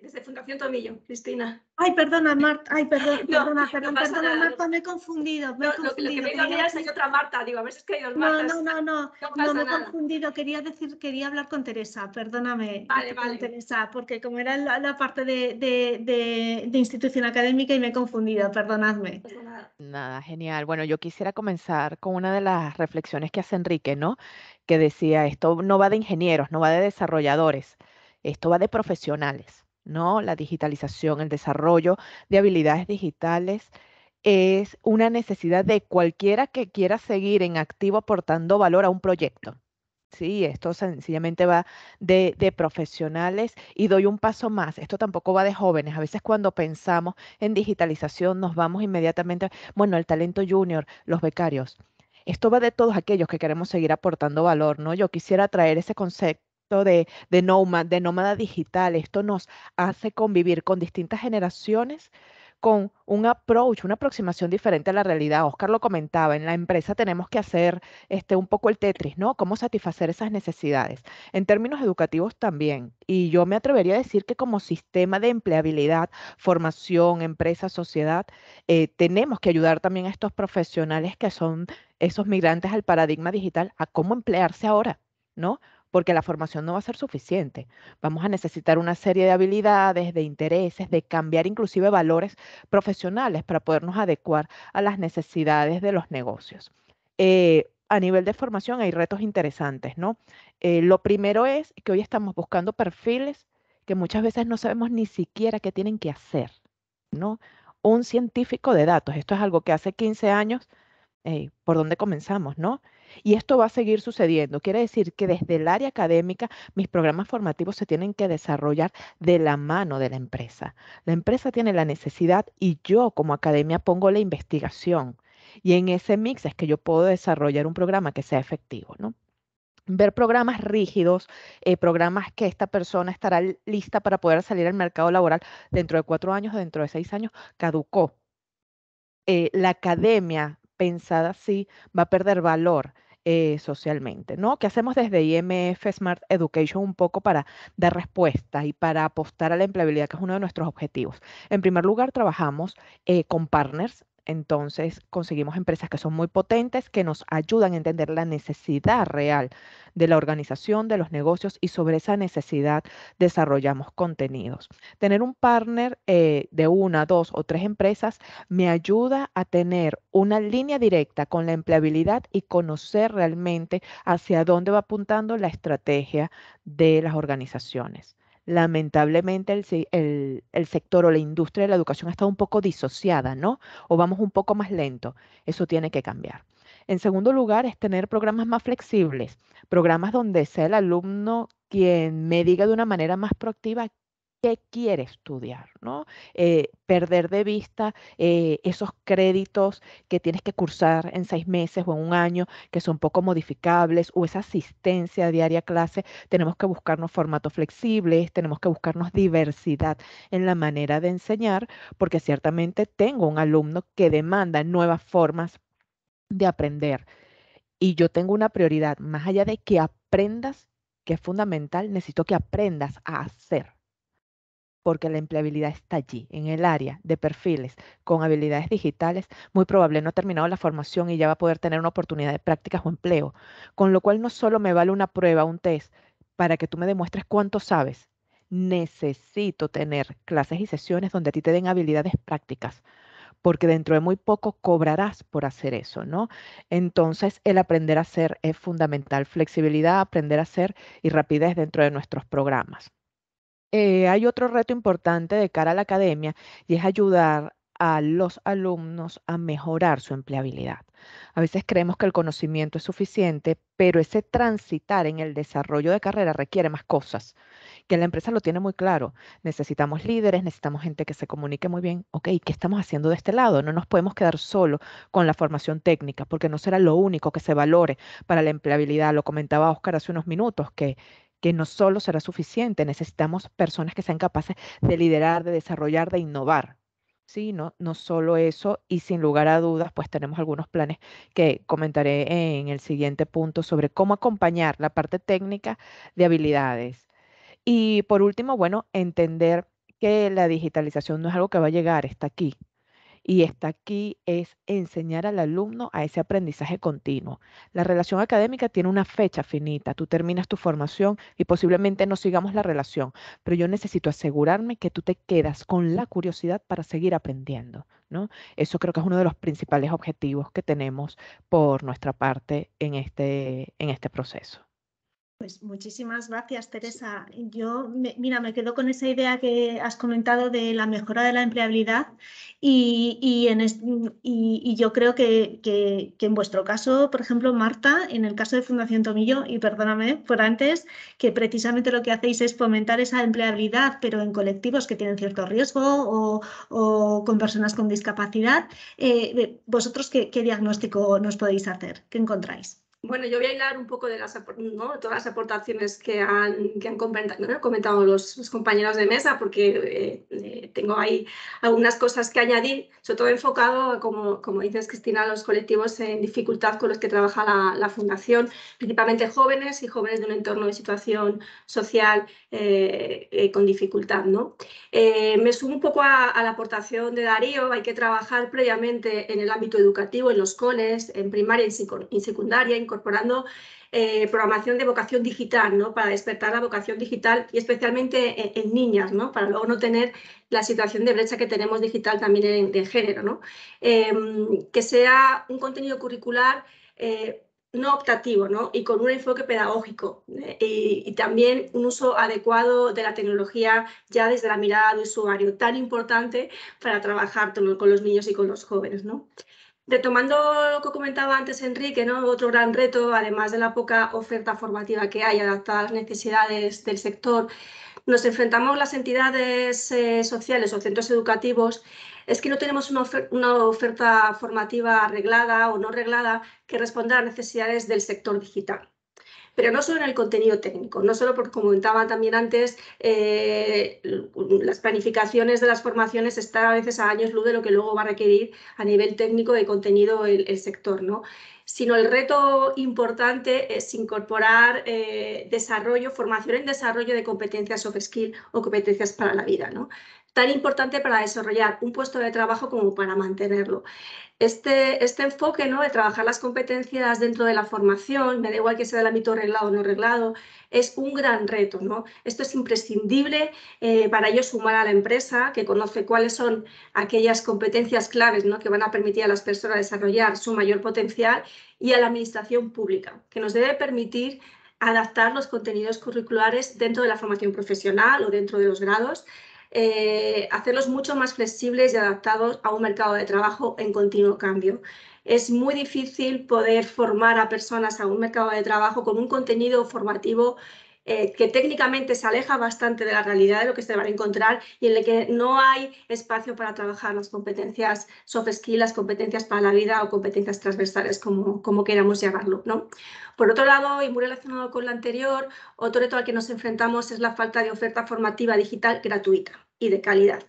desde Fundación Tomillo, Cristina. Ay, perdona, Marta. Ay, perdón, perdona, perdona, Marta, me he confundido. Me no, he confundido. Lo que, quería... hay otra Marta, digo, a ver hay dos Martas. No, no, no, no, me he confundido. Quería decir, quería hablar con Teresa, perdóname. Vale, vale. Teresa, porque como era la, parte de, de, institución académica y me he confundido, perdonadme. Nada, genial. Bueno, yo quisiera comenzar con una de las reflexiones que hace Enrique, ¿no? Que decía, esto no va de ingenieros, no va de desarrolladores, esto va de profesionales ¿no? La digitalización, el desarrollo de habilidades digitales es una necesidad de cualquiera que quiera seguir en activo aportando valor a un proyecto. Sí, esto sencillamente va de, de, profesionales y doy un paso más. Esto tampoco va de jóvenes. A veces cuando pensamos en digitalización nos vamos inmediatamente, bueno, el talento junior, los becarios. Esto va de todos aquellos que queremos seguir aportando valor, ¿no? Yo quisiera traer ese concepto de, de, nómada, de nómada digital. Esto nos hace convivir con distintas generaciones con un approach, una aproximación diferente a la realidad. Oscar lo comentaba, en la empresa tenemos que hacer este, un poco el Tetris, ¿no? Cómo satisfacer esas necesidades. En términos educativos también. Y yo me atrevería a decir que como sistema de empleabilidad, formación, empresa, sociedad, eh, tenemos que ayudar también a estos profesionales que son esos migrantes al paradigma digital a cómo emplearse ahora, ¿no? porque la formación no va a ser suficiente. Vamos a necesitar una serie de habilidades, de intereses, de cambiar inclusive valores profesionales para podernos adecuar a las necesidades de los negocios. Eh, a nivel de formación hay retos interesantes, ¿no? Eh, lo primero es que hoy estamos buscando perfiles que muchas veces no sabemos ni siquiera qué tienen que hacer, ¿no? Un científico de datos, esto es algo que hace 15 años, ¿por dónde comenzamos, no? Y esto va a seguir sucediendo. Quiere decir que desde el área académica mis programas formativos se tienen que desarrollar de la mano de la empresa. La empresa tiene la necesidad y yo como academia pongo la investigación. Y en ese mix es que yo puedo desarrollar un programa que sea efectivo, ¿no? ver programas rígidos, eh, programas que esta persona estará lista para poder salir al mercado laboral dentro de cuatro años dentro de seis años, caducó. Eh, la academia pensada así va a perder valor. Eh, socialmente, ¿no? ¿Qué hacemos desde IMF Smart Education un poco para dar respuesta y para apostar a la empleabilidad, que es uno de nuestros objetivos? En primer lugar, trabajamos eh, con partners entonces conseguimos empresas que son muy potentes, que nos ayudan a entender la necesidad real de la organización, de los negocios y sobre esa necesidad desarrollamos contenidos. Tener un partner eh, de una, dos o tres empresas me ayuda a tener una línea directa con la empleabilidad y conocer realmente hacia dónde va apuntando la estrategia de las organizaciones lamentablemente el, sector o la industria de la educación ha estado un poco disociada, ¿no? O vamos un poco más lento. Eso tiene que cambiar. En segundo lugar, es tener programas más flexibles, programas donde sea el alumno quien me diga de una manera más proactiva qué quiere estudiar, ¿no? Eh, perder de vista eh, esos créditos que tienes que cursar en seis meses o en un año, que son poco modificables, o esa asistencia diaria a clase. Tenemos que buscarnos formatos flexibles, tenemos que buscarnos diversidad en la manera de enseñar, porque ciertamente tengo un alumno que demanda nuevas formas de aprender. Y yo tengo una prioridad, más allá de que aprendas, que es fundamental, necesito que aprendas a hacer porque la empleabilidad está allí, en el área de perfiles con habilidades digitales, muy probable no ha terminado la formación y ya va a poder tener una oportunidad de prácticas o empleo, con lo cual no solo me vale una prueba, un test, para que tú me demuestres cuánto sabes, necesito tener clases y sesiones donde a ti te den habilidades prácticas, porque dentro de muy poco cobrarás por hacer eso, ¿no? Entonces, el aprender a hacer es fundamental, flexibilidad, aprender a hacer y rapidez dentro de nuestros programas. Eh, hay otro reto importante de cara a la academia y es ayudar a los alumnos a mejorar su empleabilidad. A veces creemos que el conocimiento es suficiente, pero ese transitar en el desarrollo de carrera requiere más cosas, que la empresa lo tiene muy claro. Necesitamos líderes, necesitamos gente que se comunique muy bien. Ok, ¿qué estamos haciendo de este lado? No nos podemos quedar solo con la formación técnica, porque no será lo único que se valore para la empleabilidad. Lo comentaba Oscar hace unos minutos, que que no solo será suficiente, necesitamos personas que sean capaces de liderar, de desarrollar, de innovar. Sí, no, no solo eso, y sin lugar a dudas, pues tenemos algunos planes que comentaré en el siguiente punto sobre cómo acompañar la parte técnica de habilidades. Y por último, bueno, entender que la digitalización no es algo que va a llegar, está aquí, y está aquí es enseñar al alumno a ese aprendizaje continuo. La relación académica tiene una fecha finita, tú terminas tu formación y posiblemente no sigamos la relación, pero yo necesito asegurarme que tú te quedas con la curiosidad para seguir aprendiendo, ¿no? Eso creo que es uno de los principales objetivos que tenemos por nuestra parte este, en este proceso. Pues muchísimas gracias, Teresa. Yo, mira, me quedo con esa idea que has comentado de la mejora de la empleabilidad y, yo creo que, en vuestro caso, por ejemplo, Marta, en el caso de Fundación Tomillo, y perdóname por antes, que precisamente lo que hacéis es fomentar esa empleabilidad, pero en colectivos que tienen cierto riesgo o, con personas con discapacidad. Eh, ¿Vosotros qué, qué diagnóstico nos podéis hacer? ¿Qué encontráis? Bueno, yo voy a hilar un poco de las, todas las aportaciones que han, comentado, los, compañeros de mesa, porque eh, eh, tengo ahí algunas cosas que añadir, sobre todo enfocado, como, como dices Cristina, a los colectivos en dificultad con los que trabaja la, Fundación, principalmente jóvenes y jóvenes de un entorno de situación social eh, con dificultad. ¿no? me sumo un poco a, la aportación de Darío, hay que trabajar previamente en el ámbito educativo, en los coles, en primaria y en secundaria, en incorporando eh, programación de vocación digital, ¿no? Para despertar la vocación digital y especialmente eh, en, niñas, ¿no? Para luego no tener la situación de brecha que tenemos digital también en, de género, ¿no? Em, que sea un contenido curricular eh, no optativo, ¿no? Y con un enfoque pedagógico y, también un uso adecuado de la tecnología ya desde la mirada de usuario, tan importante para trabajar con los niños y con los jóvenes, ¿no? Retomando lo que comentaba antes Enrique, otro gran reto, además de la poca oferta formativa que hay adaptada a las necesidades del sector, nos enfrentamos las entidades eh, sociales o centros educativos, es que no tenemos una, oferta formativa arreglada o no reglada que responda a las necesidades del sector digital pero no solo en el contenido técnico, no solo porque, como comentaba también antes, eh, las planificaciones de las formaciones están a veces a años luz de lo que luego va a requerir a nivel técnico de contenido el, sector, ¿no? sino el reto importante es incorporar eh, desarrollo, formación en desarrollo de competencias of skill o competencias para la vida. ¿no? tan importante para desarrollar un puesto de trabajo como para mantenerlo. Este, este enfoque ¿no? de trabajar las competencias dentro de la formación, me da igual que sea del ámbito reglado o no reglado, es un gran reto. ¿no? Esto es imprescindible eh, para ello sumar a la empresa que conoce cuáles son aquellas competencias claves que van a permitir a las personas desarrollar su mayor potencial y a la administración pública, que nos debe permitir adaptar los contenidos curriculares dentro de la formación profesional o dentro de los grados eh, hacerlos mucho más flexibles y adaptados a un mercado de trabajo en continuo cambio. Es muy difícil poder formar a personas a un mercado de trabajo con un contenido formativo eh, que técnicamente se aleja bastante de la realidad de lo que se van a encontrar y en el que no hay espacio para trabajar las competencias soft skills, las competencias para la vida o competencias transversales, como, queramos llamarlo. ¿no? Por otro lado, y muy relacionado con lo anterior, otro reto al que nos enfrentamos es la falta de oferta formativa digital gratuita y de calidad.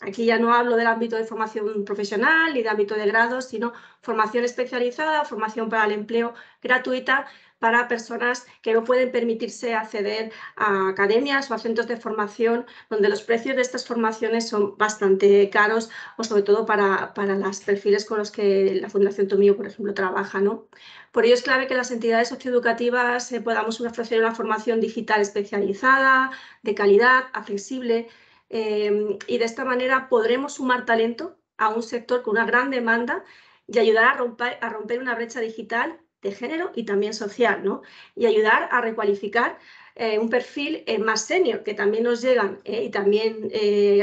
Aquí ya no hablo del ámbito de formación profesional y de ámbito de grados, sino formación especializada, formación para el empleo gratuita para personas que no pueden permitirse acceder a academias o a centros de formación donde los precios de estas formaciones son bastante caros o sobre todo para, los perfiles con los que la Fundación Tomío, por ejemplo, trabaja. ¿no? Por ello es clave que las entidades socioeducativas eh, podamos ofrecer una formación digital especializada, de calidad, accesible, em, y de esta manera podremos sumar talento a un sector con una gran demanda y ayudar a romper, a romper una brecha digital de género y también social, ¿no? Y ayudar a recualificar eh, un perfil eh, más senior, que también nos llegan eh, y también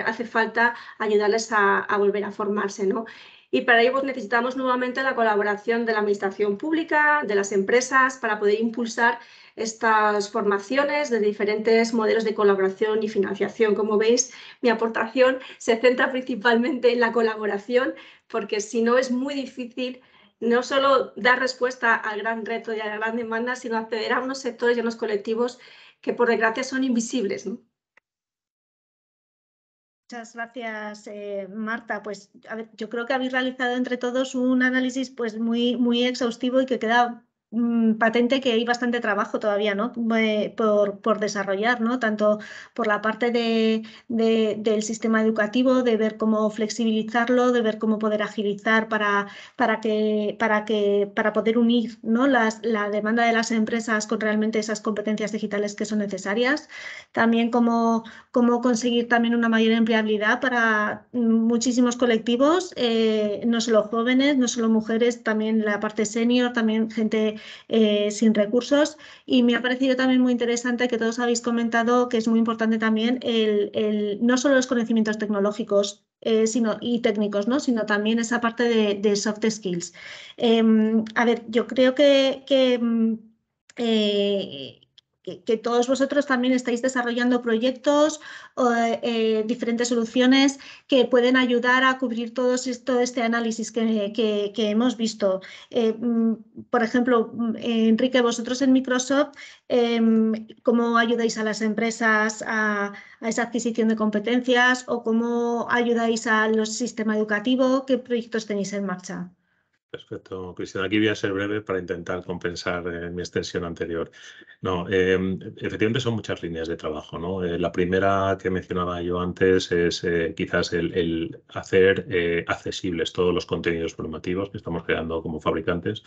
hace falta ayudarles a, a, volver a formarse. ¿no? Y para ello pues, necesitamos nuevamente la colaboración de la administración pública, de las empresas, para poder impulsar estas formaciones de diferentes modelos de colaboración y financiación. Como veis, mi aportación se centra principalmente en la colaboración, porque si no es muy difícil no solo dar respuesta al gran reto y a la gran demanda, sino acceder a unos sectores y a unos colectivos que por desgracia son invisibles. Muchas gracias, eh, Marta. Pues yo creo que habéis realizado entre todos un análisis pues, muy, muy exhaustivo y que queda Mm, patente que hay bastante trabajo todavía ¿no? por, por desarrollar, ¿no? tanto por la parte del sistema educativo, de ver cómo flexibilizarlo, de ver cómo poder agilizar para, para, que, para, que, para poder unir ¿no? Las, la demanda de las empresas con realmente esas competencias digitales que son necesarias, también cómo, cómo conseguir también una mayor empleabilidad para mm, muchísimos colectivos, eh, no solo jóvenes, no solo mujeres, también la parte senior, también gente eh, sin recursos. Y me ha parecido también muy interesante que todos habéis comentado que es muy importante también el, no solo los conocimientos tecnológicos, eh, sino, y técnicos, ¿no? sino también esa parte de, soft skills. Em, a ver, yo creo que, mm, eh, que, todos vosotros también estáis desarrollando proyectos, o eh, diferentes soluciones que pueden ayudar a cubrir todo, este análisis que, hemos visto. Eh, mm, por ejemplo, mm, eh, Enrique, vosotros en Microsoft, em, ¿cómo ayudáis a las empresas a, esa adquisición de competencias o cómo ayudáis al sistema educativo? ¿Qué proyectos tenéis en marcha? Perfecto, Cristian. Aquí voy a ser breve para intentar compensar eh, mi extensión anterior. No, em, efectivamente son muchas líneas de trabajo. ¿no? Eh, la primera que mencionaba yo antes es eh, quizás el hacer accesibles todos los contenidos formativos que estamos creando como fabricantes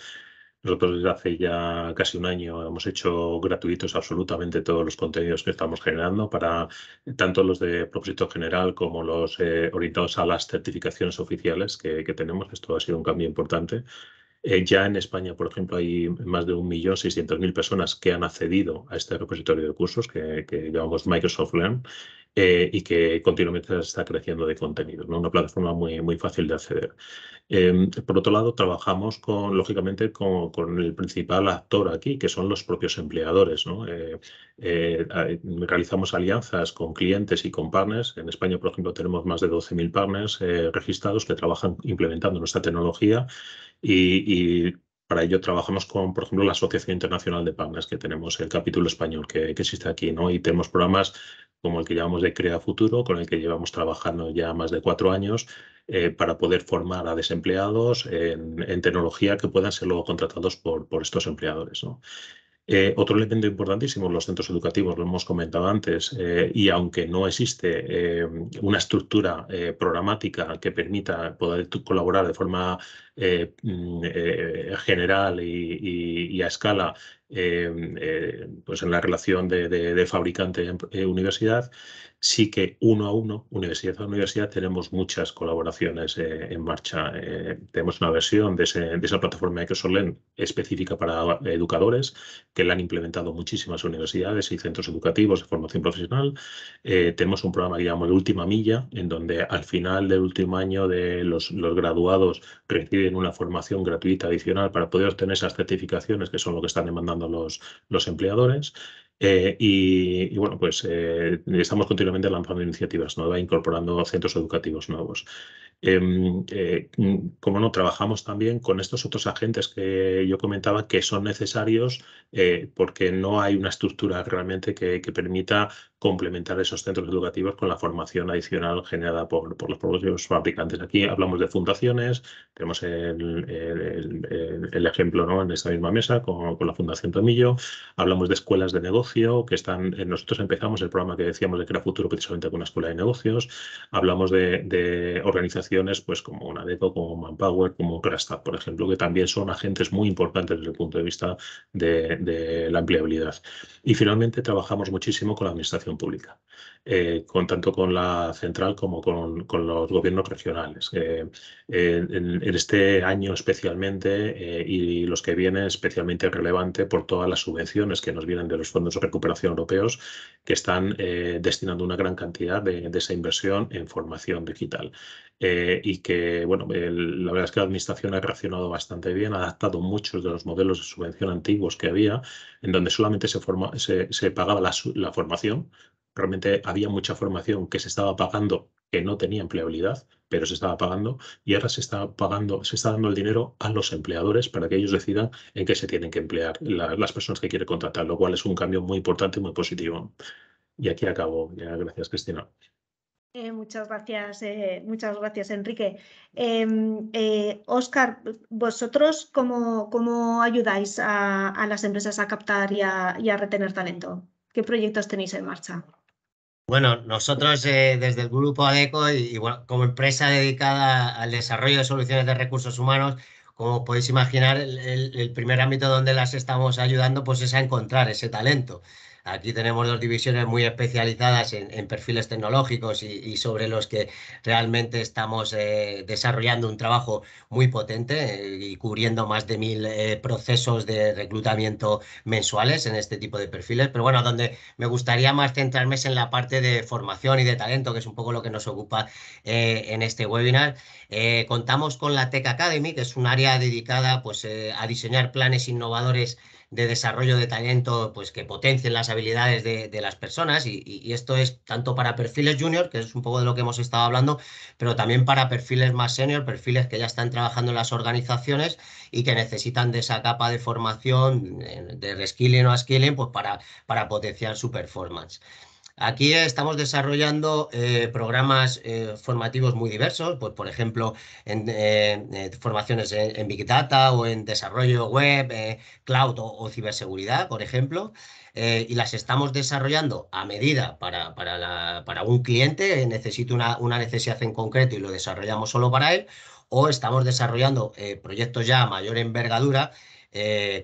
nosotros desde hace ya casi un año hemos hecho gratuitos absolutamente todos los contenidos que estamos generando para eh, tanto los de propósito general como los eh, orientados a las certificaciones oficiales que, que tenemos. Esto ha sido un cambio importante. Eh, ya en España, por ejemplo, hay más de 1.600.000 personas que han accedido a este repositorio de cursos que, que llamamos Microsoft Learn eh, y que continuamente está creciendo de contenido. ¿no? Una plataforma muy, muy fácil de acceder. Em, por otro lado, trabajamos con, lógicamente con, el principal actor aquí, que son los propios empleadores. ¿no? Eh, eh, realizamos alianzas con clientes y con partners. En España, por ejemplo, tenemos más de 12.000 partners registrados que trabajan implementando nuestra tecnología y, para ello trabajamos con, por ejemplo, la Asociación Internacional de Partners, que tenemos el capítulo español que, que existe aquí, ¿no? Y tenemos programas como el que llamamos de Crea Futuro, con el que llevamos trabajando ya más de cuatro años, eh, para poder formar a desempleados en, tecnología que puedan ser luego contratados por, por estos empleadores. ¿no? Eh, otro elemento importantísimo, los centros educativos, lo hemos comentado antes, eh, y aunque no existe eh, una estructura programática que permita poder colaborar de forma mm, general y, a escala pues en la relación de, de fabricante-universidad, sí que uno a uno, universidad a universidad, tenemos muchas colaboraciones eh, en marcha. Eh, tenemos una versión de, esa plataforma de Learn específica para educadores, que la han implementado muchísimas universidades y centros educativos de formación profesional. Eh, tenemos un programa que llamamos Última Milla, en donde al final del último año de los, graduados reciben una formación gratuita adicional para poder obtener esas certificaciones que son lo que están demandando los empleadores. Eh, y, bueno, pues eh, estamos continuamente lanzando iniciativas nuevas, incorporando centros educativos nuevos. Em, eh, como no, trabajamos también con estos otros agentes que yo comentaba que son necesarios eh, porque no hay una estructura realmente que, permita complementar esos centros educativos con la formación adicional generada por, los propios fabricantes. Aquí hablamos de fundaciones, tenemos el, ejemplo ¿no? en esta misma mesa con, la Fundación Tomillo, hablamos de escuelas de negocio que están, eh, nosotros empezamos el programa que decíamos de era Futuro precisamente con una escuela de negocios, hablamos de organizaciones pues como Nadeco, como Manpower, como Crasta, por ejemplo, que también son agentes muy importantes desde el punto de vista de, la empleabilidad. Y finalmente trabajamos muchísimo con la administración pública, eh, con, tanto con la central como con, con los gobiernos regionales. Eh, en, este año especialmente eh, y los que vienen especialmente relevante por todas las subvenciones que nos vienen de los fondos de recuperación europeos que están destinando una gran cantidad de esa inversión en formación digital. Eh, y que, bueno, la verdad es que la Administración ha reaccionado bastante bien, ha adaptado muchos de los modelos de subvención antiguos que había, en donde solamente se, forma, se, pagaba la, formación, realmente había mucha formación que se estaba pagando que no tenía empleabilidad, pero se estaba pagando y ahora se está pagando, se está dando el dinero a los empleadores para que ellos decidan en qué se tienen que emplear las personas que quiere contratar, lo cual es un cambio muy importante y muy positivo. Y aquí acabo. Gracias, Cristina. Eh, muchas gracias, eh, muchas gracias, Enrique. Em, eh, Oscar, ¿vosotros cómo, ayudáis a, las empresas a captar y a, retener talento? ¿Qué proyectos tenéis en marcha? Bueno, nosotros eh, desde el grupo ADECO y, como empresa dedicada al desarrollo de soluciones de recursos humanos, como podéis imaginar, el, el primer ámbito donde las estamos ayudando pues es a encontrar ese talento. Aquí tenemos dos divisiones muy especializadas en, perfiles tecnológicos y, sobre los que realmente estamos eh, desarrollando un trabajo muy potente eh, y cubriendo más de mil eh, procesos de reclutamiento mensuales en este tipo de perfiles. Pero bueno, donde me gustaría más centrarme es en la parte de formación y de talento, que es un poco lo que nos ocupa en este webinar. contamos con la Tech Academy, que es un área dedicada pues, a diseñar planes innovadores de desarrollo de talento pues, que potencien las habilidades de, las personas y, esto es tanto para perfiles junior, que es un poco de lo que hemos estado hablando, pero también para perfiles más senior, perfiles que ya están trabajando en las organizaciones y que necesitan de esa capa de formación, eh, de reskilling o askilling, pues para, para potenciar su performance. Aquí estamos desarrollando eh, programas eh, formativos muy diversos, pues por ejemplo, en eh, formaciones en, Big Data o en desarrollo web, cloud o, ciberseguridad, por ejemplo, y las estamos desarrollando a medida para, un cliente, necesita una, necesidad en concreto y lo desarrollamos solo para él, o estamos desarrollando proyectos ya a mayor envergadura,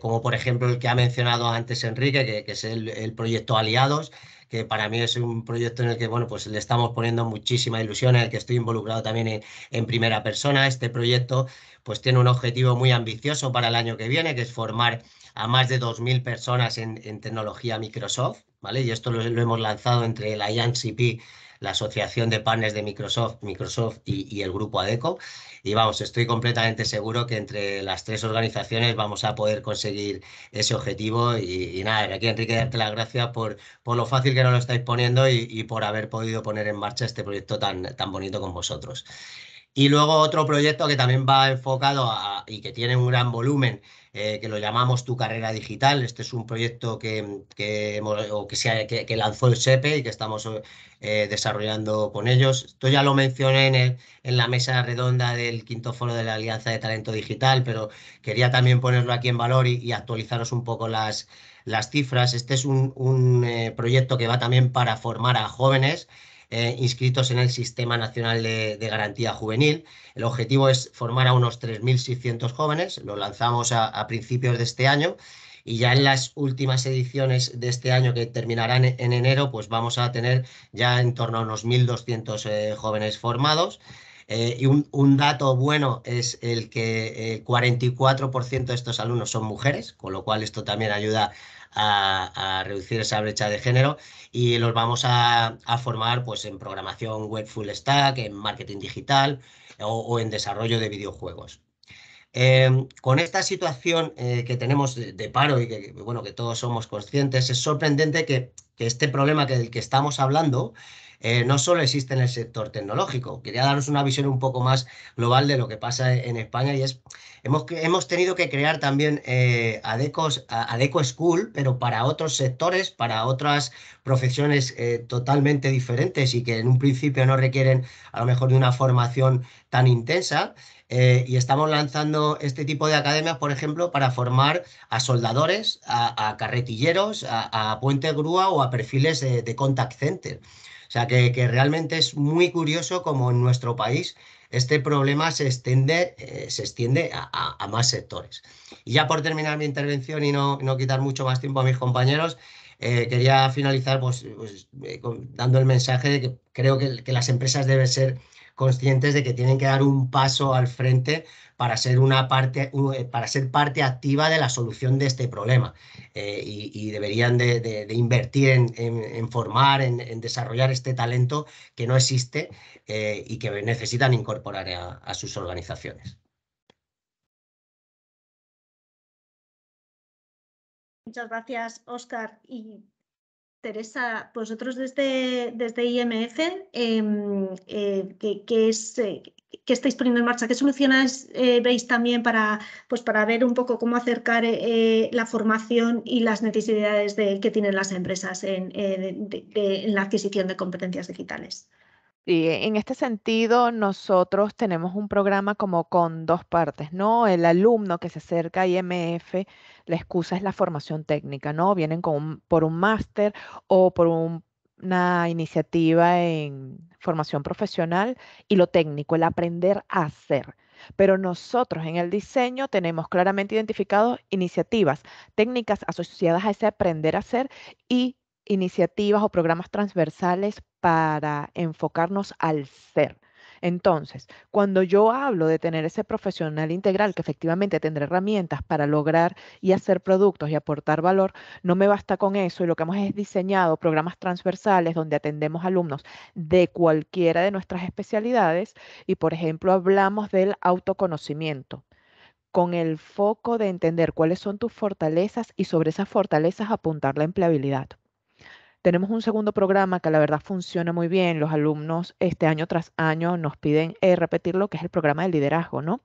como por ejemplo el que ha mencionado antes Enrique, que, es el, proyecto Aliados, que para mí es un proyecto en el que bueno, pues le estamos poniendo muchísima ilusión, en el que estoy involucrado también en, primera persona. Este proyecto pues tiene un objetivo muy ambicioso para el año que viene, que es formar a más de 2.000 personas en, tecnología Microsoft, ¿vale? Y esto lo, hemos lanzado entre la IANCP, la Asociación de Partners de Microsoft, Microsoft y el Grupo ADECO y vamos, estoy completamente seguro que entre las tres organizaciones vamos a poder conseguir ese objetivo y, nada, aquí Enrique, darte las gracias por, por lo fácil que nos lo estáis poniendo y, por haber podido poner en marcha este proyecto tan, tan bonito con vosotros. Y luego otro proyecto que también va enfocado y que tiene un gran volumen eh, que lo llamamos Tu Carrera Digital. Este es un proyecto que, que, lanzó el SEPE y que estamos eh, desarrollando con ellos. Esto ya lo mencioné en, la mesa redonda del quinto foro de la Alianza de Talento Digital, pero quería también ponerlo aquí en valor y, actualizaros un poco las, cifras. Este es un, eh, proyecto que va también para formar a jóvenes eh, inscritos en el Sistema Nacional de, Garantía Juvenil. El objetivo es formar a unos 3.600 jóvenes, lo lanzamos a, principios de este año y ya en las últimas ediciones de este año que terminarán en, enero, pues vamos a tener ya en torno a unos 1.200 eh, jóvenes formados. Eh, y un, dato bueno es el que el 44% de estos alumnos son mujeres, con lo cual esto también ayuda a a, reducir esa brecha de género y los vamos a, formar pues, en programación web full stack, en marketing digital o, en desarrollo de videojuegos. Em, con esta situación eh, que tenemos de, paro y que, bueno, que todos somos conscientes, es sorprendente que, este problema del que estamos hablando eh, no solo existe en el sector tecnológico. Quería daros una visión un poco más global de lo que pasa en España y es, hemos, hemos tenido que crear también eh, ADECO School, pero para otros sectores, para otras profesiones eh, totalmente diferentes y que en un principio no requieren a lo mejor de una formación tan intensa. Eh, y estamos lanzando este tipo de academias, por ejemplo, para formar a soldadores, a, carretilleros, a, puente grúa o a perfiles de contact center. O sea que, realmente es muy curioso como en nuestro país este problema se extiende, eh, se extiende a, más sectores. Y ya por terminar mi intervención y no, no quitar mucho más tiempo a mis compañeros, eh, quería finalizar pues, pues eh, dando el mensaje de que creo que, que las empresas deben ser conscientes de que tienen que dar un paso al frente para ser, una parte, eh, para ser parte activa de la solución de este problema eh, y, deberían de, invertir en, formar, en, desarrollar este talento que no existe eh, y que necesitan incorporar a, sus organizaciones. Muchas gracias, Oscar. Y Teresa, vosotros desde, IMF, em, eh, eh, ¿qué, estáis poniendo en marcha? ¿Qué soluciones eh, veis también para, pues para ver un poco cómo acercar la formación y las necesidades que tienen las empresas en la adquisición de competencias digitales? Y e, en este sentido, nosotros tenemos un programa como con dos partes, ¿no? El alumno que se acerca a IMF, la excusa es la formación técnica, ¿no? Vienen con por un máster o por una iniciativa en formación profesional y lo técnico, el aprender a hacer. Pero nosotros en el diseño tenemos claramente identificados iniciativas técnicas asociadas a ese aprender a hacer y iniciativas o programas transversales para enfocarnos al ser. Entonces, cuando yo hablo de tener ese profesional integral que efectivamente tendrá herramientas para lograr y hacer productos y aportar valor, no me basta con eso y lo que hemos es diseñado programas transversales donde atendemos alumnos de cualquiera de nuestras especialidades y, por ejemplo, hablamos del autoconocimiento con el foco de entender cuáles son tus fortalezas y sobre esas fortalezas apuntar la empleabilidad. Tenemos un segundo programa que la verdad funciona muy bien. Los alumnos este año tras año nos piden eh, repetir lo que es el programa de liderazgo, ¿no?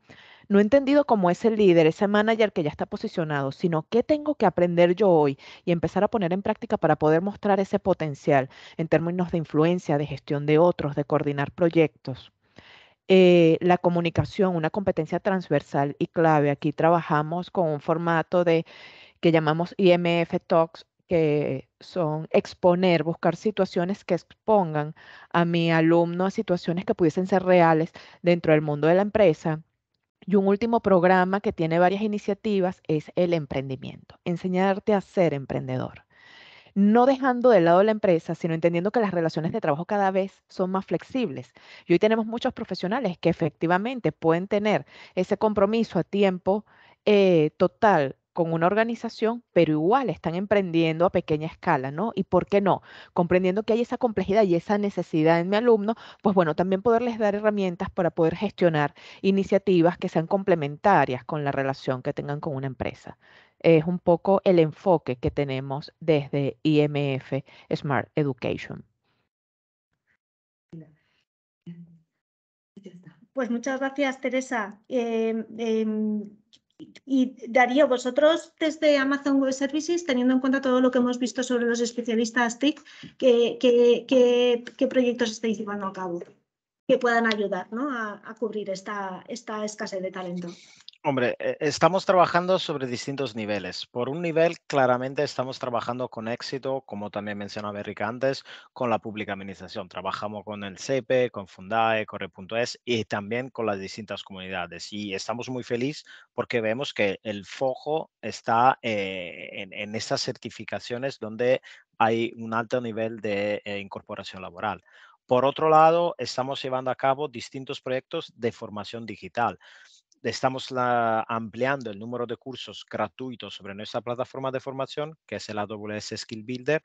No he entendido cómo es el líder, ese manager que ya está posicionado, sino qué tengo que aprender yo hoy y empezar a poner en práctica para poder mostrar ese potencial en términos de influencia, de gestión de otros, de coordinar proyectos. Eh, la comunicación, una competencia transversal y clave. Aquí trabajamos con un formato de que llamamos IMF Talks que son exponer, buscar situaciones que expongan a mi alumno a situaciones que pudiesen ser reales dentro del mundo de la empresa. Y un último programa que tiene varias iniciativas es el emprendimiento, enseñarte a ser emprendedor. No dejando de lado la empresa, sino entendiendo que las relaciones de trabajo cada vez son más flexibles. Y hoy tenemos muchos profesionales que efectivamente pueden tener ese compromiso a tiempo eh, total con una organización, pero igual están emprendiendo a pequeña escala, ¿no? ¿Y por qué no? Comprendiendo que hay esa complejidad y esa necesidad en mi alumno, pues bueno, también poderles dar herramientas para poder gestionar iniciativas que sean complementarias con la relación que tengan con una empresa. Es un poco el enfoque que tenemos desde IMF Smart Education. Pues muchas gracias, Teresa. Em, em, y Darío, vosotros desde Amazon Web Services, teniendo en cuenta todo lo que hemos visto sobre los especialistas TIC, ¿qué, proyectos estáis llevando a cabo que puedan ayudar a, cubrir esta escasez de talento? Hombre, eh, estamos trabajando sobre distintos niveles. Por un nivel, claramente estamos trabajando con éxito, como también mencionaba Enrique antes, con la pública administración. Trabajamos con el CEPE, con Fundae, Corre.es y también con las distintas comunidades. Y estamos muy felices porque vemos que el foco está eh, en, en estas certificaciones donde hay un alto nivel de eh, incorporación laboral. Por otro lado, estamos llevando a cabo distintos proyectos de formación digital estamos ampliando el número de cursos gratuitos sobre nuestra plataforma de formación, que es el AWS Skill Builder.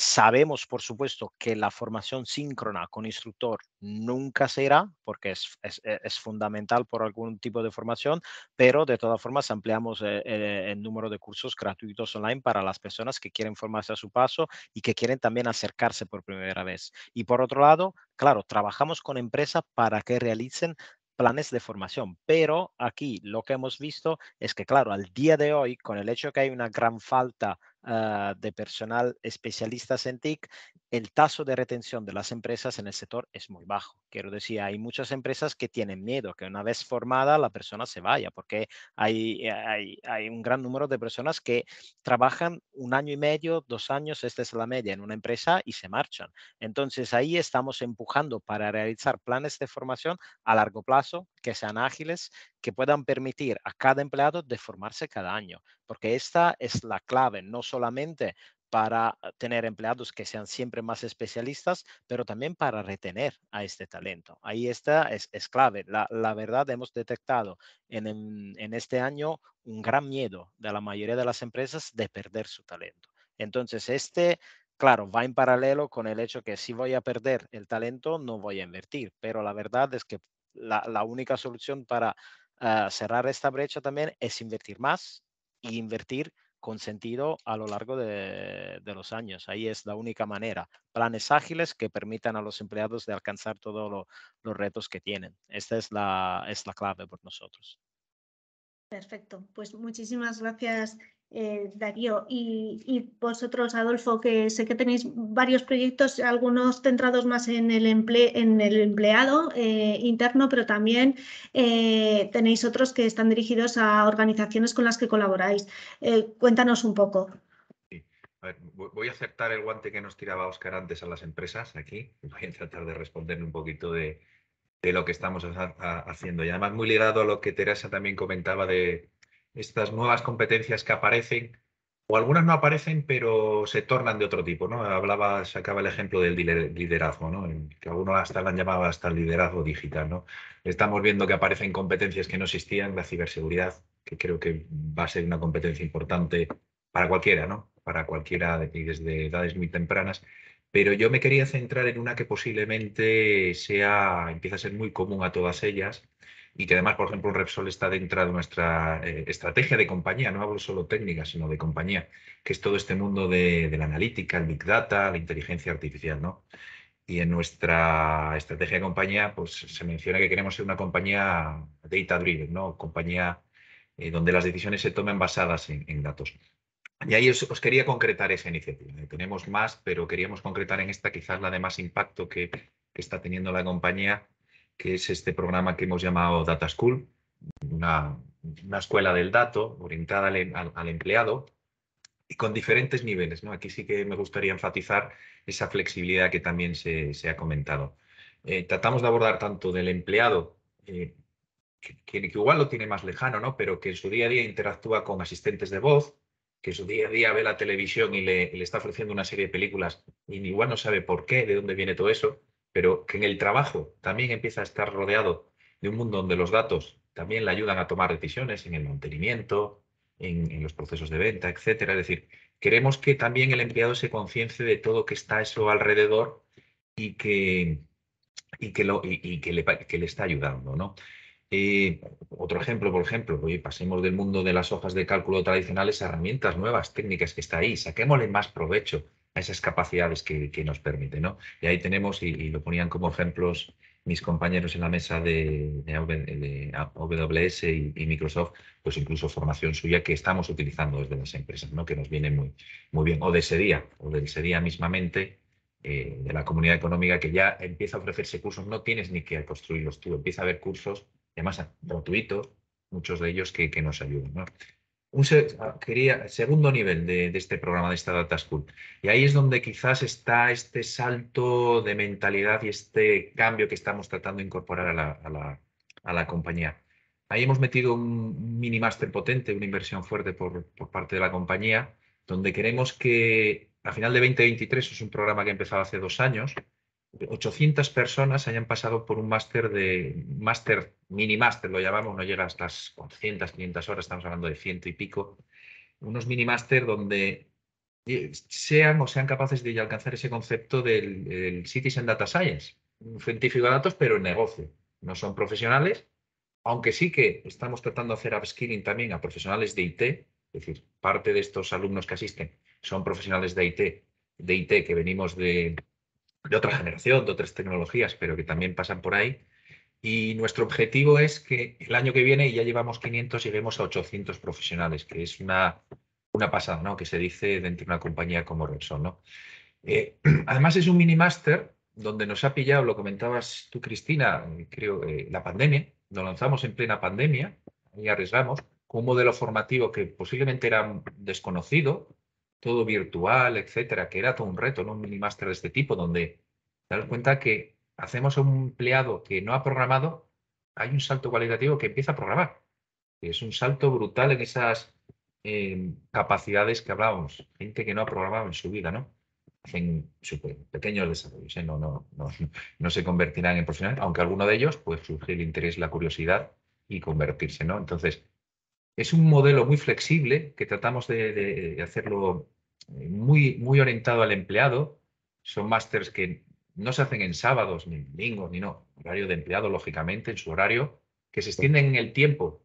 Sabemos, por supuesto, que la formación síncrona con instructor nunca se irá, porque es, es, e, fundamental por algún tipo de formación, pero de todas formas ampliamos eh, eh, el número de cursos gratuitos online para las personas que quieren formarse a su paso y que quieren también acercarse por primera vez. Y por otro lado, claro, trabajamos con empresas para que realicen planes de formación. Pero aquí lo que hemos visto es que, claro, al día de hoy, con el hecho que hay una gran falta Ah, de personal especialistas en TIC, el taso de retención de las empresas en el sector es muy bajo. Quiero decir, hay muchas empresas que tienen miedo que una vez formada la persona se vaya, porque hay, hay, hay un gran número de personas que trabajan un año y medio, dos años, esta es la media en una empresa y se marchan. Entonces ahí estamos empujando para realizar planes de formación a largo plazo que sean ágiles, que puedan permitir a cada empleado de formarse cada año, porque esta es la clave, no solo solamente para ah, tener empleados que sean siempre más especialistas, pero también para retener a este talento. Ahí está, es, clave. La, verdad, hemos detectado en, este año un gran miedo de la mayoría de las empresas de perder su talento. Entonces, este, claro, va en paralelo con el hecho que si voy a perder el talento, no voy a invertir, pero la verdad es que la, única solución para ah, cerrar esta brecha también es invertir más e invertir sentido a lo largo de, los años. Ahí es la única manera. Planes ágiles que permitan a los empleados de alcanzar todos los retos que tienen. Esta es la, es la clave por nosotros. Perfecto, pues muchísimas gracias eh, Darío. Y, vosotros, Adolfo, que sé que tenéis varios proyectos, algunos centrados más en el, en el empleado eh, interno, pero también eh, tenéis otros que están dirigidos a organizaciones con las que colaboráis. cuéntanos un poco. voy a aceptar el guante que nos tiraba Oscar antes a las empresas aquí. Voy a tratar de responder un poquito de, de lo que estamos haciendo. Y además muy ligado a lo que Teresa también comentaba de estas nuevas competencias que aparecen, o algunas no aparecen, pero se tornan de otro tipo. ¿no? Hablaba, sacaba el ejemplo del liderazgo, ¿no? que algunos hasta lo han llamado hasta el liderazgo digital. ¿no? Estamos viendo que aparecen competencias que no existían, la ciberseguridad, que creo que va a ser una competencia importante para cualquiera, ¿no? para cualquiera y desde edades muy tempranas pero yo me quería centrar en una que posiblemente sea, empieza a ser muy común a todas ellas y que además, por ejemplo, Repsol está dentro de nuestra eh, estrategia de compañía, no hablo solo técnica, sino de compañía, que es todo este mundo de, la analítica, el big data, la inteligencia artificial, ¿no? Y en nuestra estrategia de compañía, pues se menciona que queremos ser una compañía data driven, ¿no? Compañía eh, donde las decisiones se tomen basadas en datos. Y ahí os, quería concretar esa iniciativa. Tenemos más, pero queríamos concretar en esta quizás la de más impacto que, está teniendo la compañía, que es este programa que hemos llamado Data School, una, escuela del dato orientada em, al, empleado y con diferentes niveles. ¿no? Aquí sí que me gustaría enfatizar esa flexibilidad que también se, ha comentado. Eh, tratamos de abordar tanto del empleado, eh, que, que, igual lo tiene más lejano, ¿no? pero que en su día a día interactúa con asistentes de voz, que su día a día ve la televisión y le, está ofreciendo una serie de películas y igual no sabe por qué, de dónde viene todo eso, pero que en el trabajo también empieza a estar rodeado de un mundo donde los datos también le ayudan a tomar decisiones en el mantenimiento, en, los procesos de venta, etcétera. Es decir, queremos que también el empleado se conciencie de todo que está a eso alrededor y que, y que, lo, que, le, que le está ayudando, ¿no? Y eh, otro ejemplo, por ejemplo, oye, pasemos del mundo de las hojas de cálculo tradicionales a herramientas nuevas, técnicas que está ahí, saquémosle más provecho a esas capacidades que, nos permite, ¿no? Y ahí tenemos, y, lo ponían como ejemplos mis compañeros en la mesa de, de, AWS y, Microsoft, pues incluso formación suya que estamos utilizando desde las empresas, ¿no? que nos viene muy, muy bien, o de ese día, o de ese día mismamente, eh, de la comunidad económica que ya empieza a ofrecerse cursos, no tienes ni que construirlos tú, empieza a haber cursos además gratuito, muchos de ellos que, nos ayudan. ¿no? Un ah, quería, segundo nivel de, este programa, de esta Data School. Y ahí es donde quizás está este salto de mentalidad y este cambio que estamos tratando de incorporar a la, compañía. Ahí hemos metido un mini máster potente, una inversión fuerte por, por, parte de la compañía, donde queremos que a final de 2023, es un programa que empezaba hace dos años, 800 personas hayan pasado por un máster de máster, mini máster lo llamamos, no llega hasta las 400, 500 horas, estamos hablando de ciento y pico, unos mini máster donde eh, sean o sean capaces de alcanzar ese concepto del, cities Citizen Data Science, un científico de datos, pero en negocio. No son profesionales, aunque sí que estamos tratando de hacer upskilling también a profesionales de IT, es decir, parte de estos alumnos que asisten son profesionales de IT, de IT que venimos de, de otra generación, de otras tecnologías, pero que también pasan por ahí. Y nuestro objetivo es que el año que viene y ya llevamos 500, lleguemos a 800 profesionales, que es una, una pasada, ¿no? Que se dice dentro de una compañía como Robson, ¿no? Eh, además es un mini máster donde nos ha pillado, lo comentabas tú, Cristina, creo, eh, la pandemia. Nos lanzamos en plena pandemia y arriesgamos con un modelo formativo que posiblemente era desconocido, todo virtual, etcétera, que era todo un reto, ¿no? Un master de este tipo, donde te das cuenta que hacemos a un empleado que no ha programado, hay un salto cualitativo que empieza a programar. Es un salto brutal en esas eh, capacidades que hablábamos. Gente que no ha programado en su vida, ¿no? Hacen pequeños desarrollos, ¿eh? no, no, no, se convertirán en profesional, aunque alguno de ellos, puede surge el interés, la curiosidad y convertirse, ¿no? Entonces, es un modelo muy flexible que tratamos de, hacerlo eh, muy, muy orientado al empleado. Son másters que no se hacen en sábados, ni en domingo, ni no. Horario de empleado, lógicamente, en su horario, que se extienden en el tiempo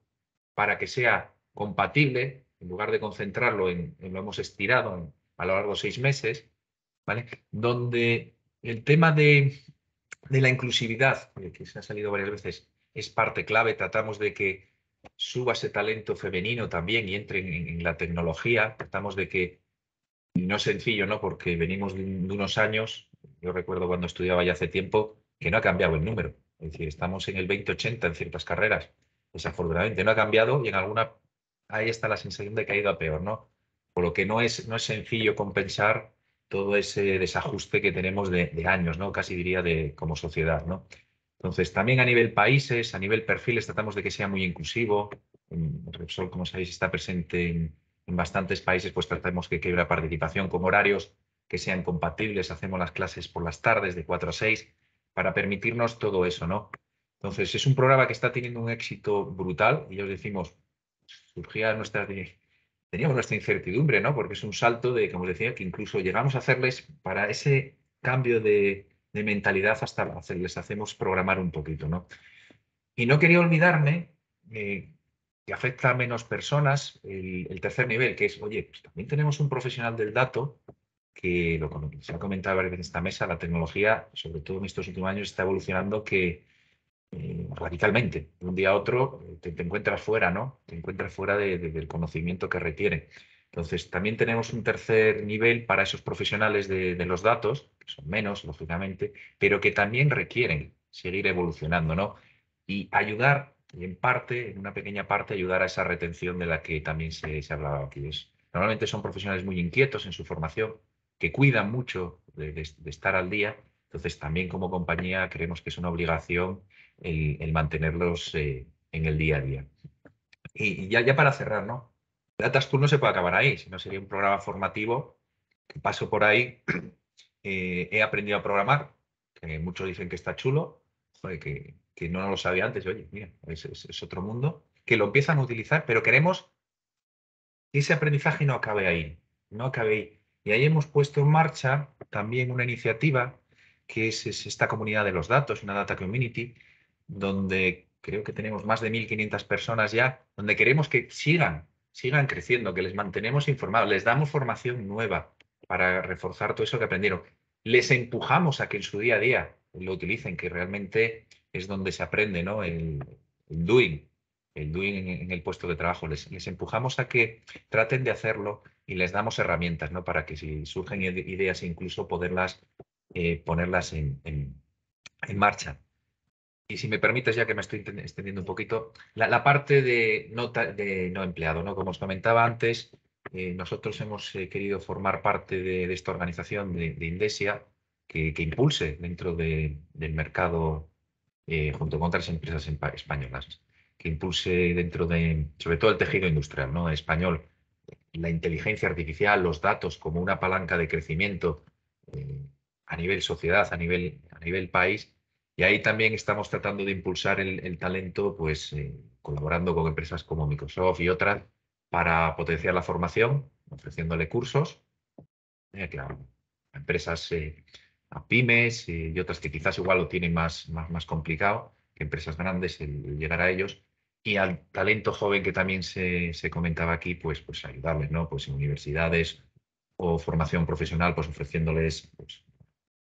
para que sea compatible, en lugar de concentrarlo en, lo hemos estirado a lo largo de seis meses, Donde el tema de, de la inclusividad, eh, que se ha salido varias veces, es parte clave. Tratamos de que suba ese talento femenino también y entre en, la tecnología. Tratamos de que, no es sencillo, ¿no? Porque venimos de, unos años, yo recuerdo cuando estudiaba ya hace tiempo, que no ha cambiado el número. Es decir, estamos en el 2080 en ciertas carreras. Desafortunadamente no ha cambiado y en alguna ahí está la sensación de que ha ido a peor, ¿no? Por lo que no es, no es sencillo compensar todo ese desajuste que tenemos de, de años, ¿no? Casi diría de como sociedad, ¿no? Entonces, también a nivel países, a nivel perfiles, tratamos de que sea muy inclusivo. Repsol, como sabéis, está presente en, bastantes países, pues tratamos que quede participación con horarios que sean compatibles. Hacemos las clases por las tardes de 4 a 6 para permitirnos todo eso, ¿no? Entonces, es un programa que está teniendo un éxito brutal y ya os decimos, surgía nuestra, teníamos nuestra incertidumbre, ¿no? Porque es un salto de, como os decía, que incluso llegamos a hacerles para ese cambio de, de mentalidad hasta les hacemos programar un poquito, ¿no? Y no quería olvidarme eh, que afecta a menos personas el, tercer nivel, que es, oye, pues también tenemos un profesional del dato que lo se ha comentado varias veces en esta mesa, la tecnología, sobre todo en estos últimos años, está evolucionando que eh, radicalmente. un día a otro eh, te, encuentras fuera, ¿no? Te encuentras fuera del conocimiento que requiere. Entonces, también tenemos un tercer nivel para esos profesionales de, los datos, que son menos, lógicamente, pero que también requieren seguir evolucionando, ¿no? Y ayudar, en parte, en una pequeña parte, ayudar a esa retención de la que también se, se hablaba aquí. Es, normalmente son profesionales muy inquietos en su formación, que cuidan mucho de, estar al día. Entonces, también como compañía creemos que es una obligación el, mantenerlos eh, en el día a día. Y, ya para cerrar, ¿no? Datastool no se puede acabar ahí, sino sería un programa formativo que paso por ahí. Eh, he aprendido a programar, que muchos dicen que está chulo, que, no lo sabía antes. Oye, mira, es, otro mundo. Que lo empiezan a utilizar, pero queremos que ese aprendizaje no acabe ahí. No acabe ahí. Y ahí hemos puesto en marcha también una iniciativa que es, es, esta comunidad de los datos, una data community, donde creo que tenemos más de 1.500 personas ya, donde queremos que sigan sigan creciendo, que les mantenemos informados, les damos formación nueva para reforzar todo eso que aprendieron. Les empujamos a que en su día a día lo utilicen, que realmente es donde se aprende, ¿no? El, doing, el doing en, el puesto de trabajo. Les, empujamos a que traten de hacerlo y les damos herramientas, ¿no? Para que si surgen ideas, incluso poderlas eh, ponerlas en marcha y si me permites, ya que me estoy extendiendo un poquito, la, parte de no, de no empleado, ¿no? Como os comentaba antes, eh, nosotros hemos eh, querido formar parte de, esta organización de, Indesia que, impulse dentro del mercado, eh, junto con otras empresas españolas, que impulse dentro de, sobre todo el tejido industrial ¿no? español, la inteligencia artificial, los datos como una palanca de crecimiento a nivel sociedad, a nivel, a nivel país y ahí también estamos tratando de impulsar el, talento, pues eh, colaborando con empresas como Microsoft y otras para potenciar la formación, ofreciéndole cursos, eh, claro, a empresas, eh, a pymes y otras que quizás igual lo tienen más, más, complicado que empresas grandes el llegar a ellos. Y al talento joven que también se, comentaba aquí, pues, pues ayudarles, ¿no? Pues en universidades o formación profesional, pues ofreciéndoles pues,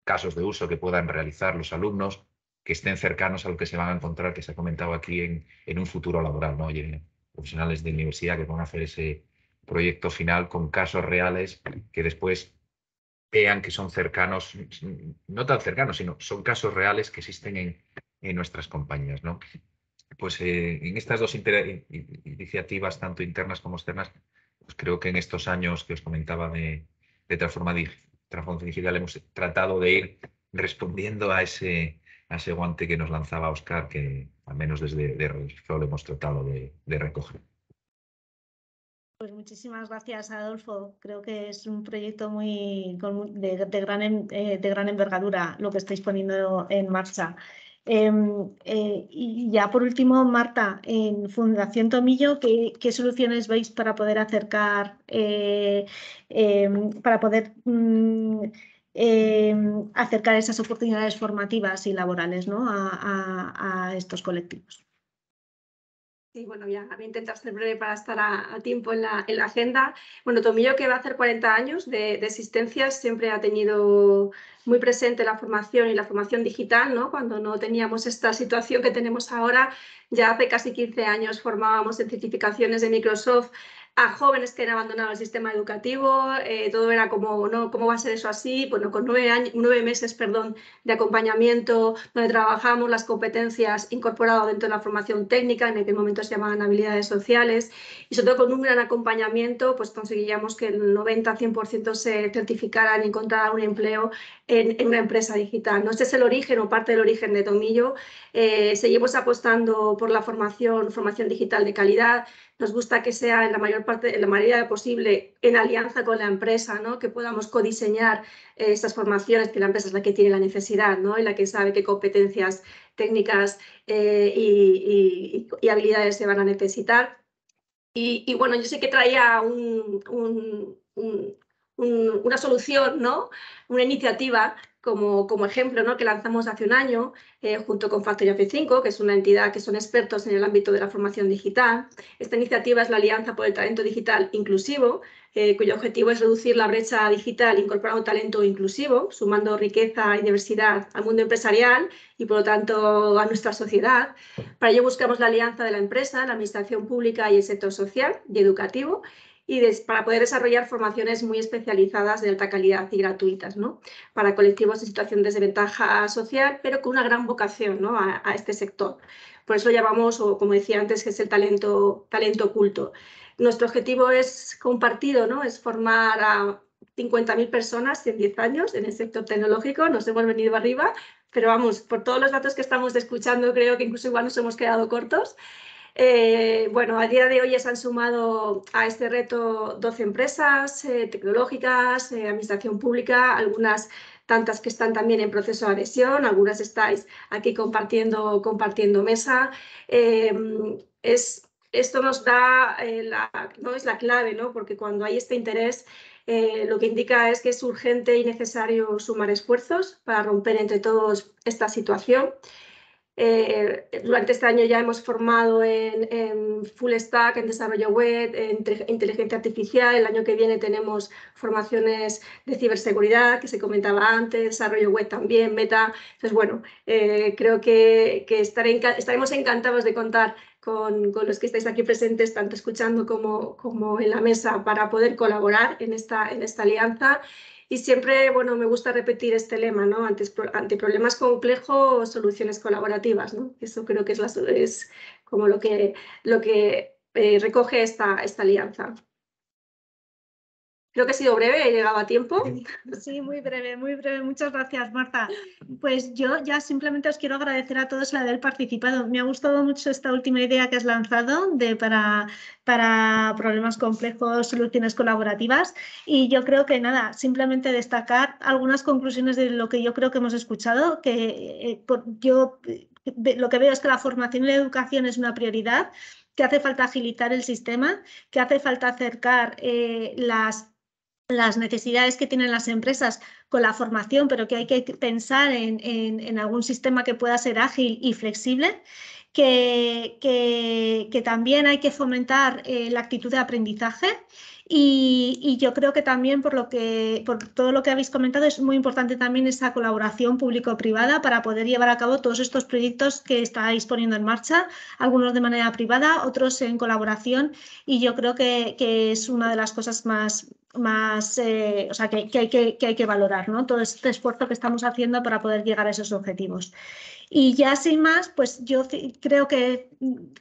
casos de uso que puedan realizar los alumnos que estén cercanos a lo que se van a encontrar, que se ha comentado aquí en, un futuro laboral, ¿no? Oye, profesionales de universidad que van a hacer ese proyecto final con casos reales que después vean que son cercanos, no tan cercanos, sino son casos reales que existen en, nuestras compañías, ¿no? Pues eh, en estas dos iniciativas, tanto internas como externas, pues creo que en estos años que os comentaba de, de transformación digital hemos tratado de ir respondiendo a ese, a ese guante que nos lanzaba Oscar, que al menos desde de lo hemos tratado de, recoger. Pues muchísimas gracias, Adolfo. Creo que es un proyecto muy de, gran, eh, de gran envergadura lo que estáis poniendo en marcha. Em, eh, y ya por último, Marta, en Fundación Tomillo, ¿qué, soluciones veis para poder acercar, eh, em, para poder mm, Em, acercar esas oportunidades formativas y laborales a, estos colectivos. Sí, bueno, ya voy a intentar ser breve para estar a, tiempo en la, en agenda. Bueno, Tomillo, que va a hacer 40 años de, de existencia, siempre ha tenido muy presente la formación y la formación digital, ¿no? Cuando no teníamos esta situación que tenemos ahora, ya hace casi 15 años formábamos en certificaciones de Microsoft a jóvenes que han abandonado el sistema educativo, eh, todo era como, ¿no? ¿cómo va a ser eso así? Bueno, con nueve, años, meses perdón, de acompañamiento, donde trabajamos las competencias incorporadas dentro de la formación técnica, en aquel momento se llamaban habilidades sociales, y sobre todo con un gran acompañamiento, pues conseguíamos que el 90-100% se certificaran y encontraran un empleo en, una empresa digital. ¿no? Este es el origen o parte del origen de Tomillo. Eh, seguimos apostando por la formación, formación digital de calidad. Nos gusta que sea en la mayor parte, en la mayoría posible, en alianza con la empresa, ¿no? que podamos codiseñar eh, esas estas formaciones, que la empresa es la que tiene la necesidad ¿no? y la que sabe qué competencias técnicas eh, y, y, habilidades se van a necesitar. Y, bueno, yo sé que traía un, una solución, ¿no? una iniciativa como, como, ejemplo, ¿no? que lanzamos hace un año eh, junto con Factory F5, que es una entidad que son expertos en el ámbito de la formación digital. Esta iniciativa es la Alianza por el Talento Digital Inclusivo, eh, cuyo objetivo es reducir la brecha digital incorporando talento inclusivo, sumando riqueza y diversidad al mundo empresarial y, por lo tanto, a nuestra sociedad. Para ello buscamos la alianza de la empresa, la administración pública y el sector social y educativo y para poder desarrollar formaciones muy especializadas de alta calidad y gratuitas, ¿no? Para colectivos en situación de desventaja social, pero con una gran vocación ¿no? a, este sector. Por eso llamamos, o como decía antes, que es el talento, talento oculto. Nuestro objetivo es compartido, ¿no? Es formar a 50.000 personas en 10 años en el sector tecnológico, nos hemos venido arriba, pero vamos, por todos los datos que estamos escuchando, creo que incluso igual nos hemos quedado cortos eh, bueno, a día de hoy se han sumado a este reto 12 empresas eh, tecnológicas, eh, administración pública, algunas tantas que están también en proceso de adhesión, algunas estáis aquí compartiendo, mesa. Em, esto nos da, la, no es la clave, ¿no? porque cuando hay este interés, lo que indica es que es urgente y necesario sumar esfuerzos para romper entre todos esta situación. Eh, durante este año ya hemos formado en, full stack, en desarrollo web, en inteligencia artificial. El año que viene tenemos formaciones de ciberseguridad, que se comentaba antes, desarrollo web también, meta. Entonces, bueno, eh, creo que, estaremos encantados de contar con, los que estáis aquí presentes, tanto escuchando como, en la mesa, para poder colaborar en esta alianza. Y siempre, bueno, me gusta repetir este lema, ¿no? Ante, ante problemas complejos, soluciones colaborativas, ¿no? Eso creo que es, la, es como lo que, lo que eh, recoge esta, esta alianza. Creo que he sido breve, he llegado a tiempo. Sí, muy breve, muy breve. Muchas gracias, Marta. Pues yo ya simplemente os quiero agradecer a todos la haber participado. Me ha gustado mucho esta última idea que has lanzado de para, para problemas complejos, soluciones colaborativas. Y yo creo que nada, simplemente destacar algunas conclusiones de lo que yo creo que hemos escuchado, que eh, yo eh, lo que veo es que la formación y la educación es una prioridad que hace falta agilizar el sistema, que hace falta acercar eh, las las necesidades que tienen las empresas con la formación, pero que hay que pensar en, algún sistema que pueda ser ágil y flexible, que, también hay que fomentar eh, la actitud de aprendizaje. Y, yo creo que también por lo que por todo lo que habéis comentado es muy importante también esa colaboración público-privada para poder llevar a cabo todos estos proyectos que estáis poniendo en marcha, algunos de manera privada, otros en colaboración, y yo creo que, que es una de las cosas más, más, eh, o sea, que, hay que, hay que, valorar, ¿no? Todo este esfuerzo que estamos haciendo para poder llegar a esos objetivos. Y ya sin más, pues yo creo que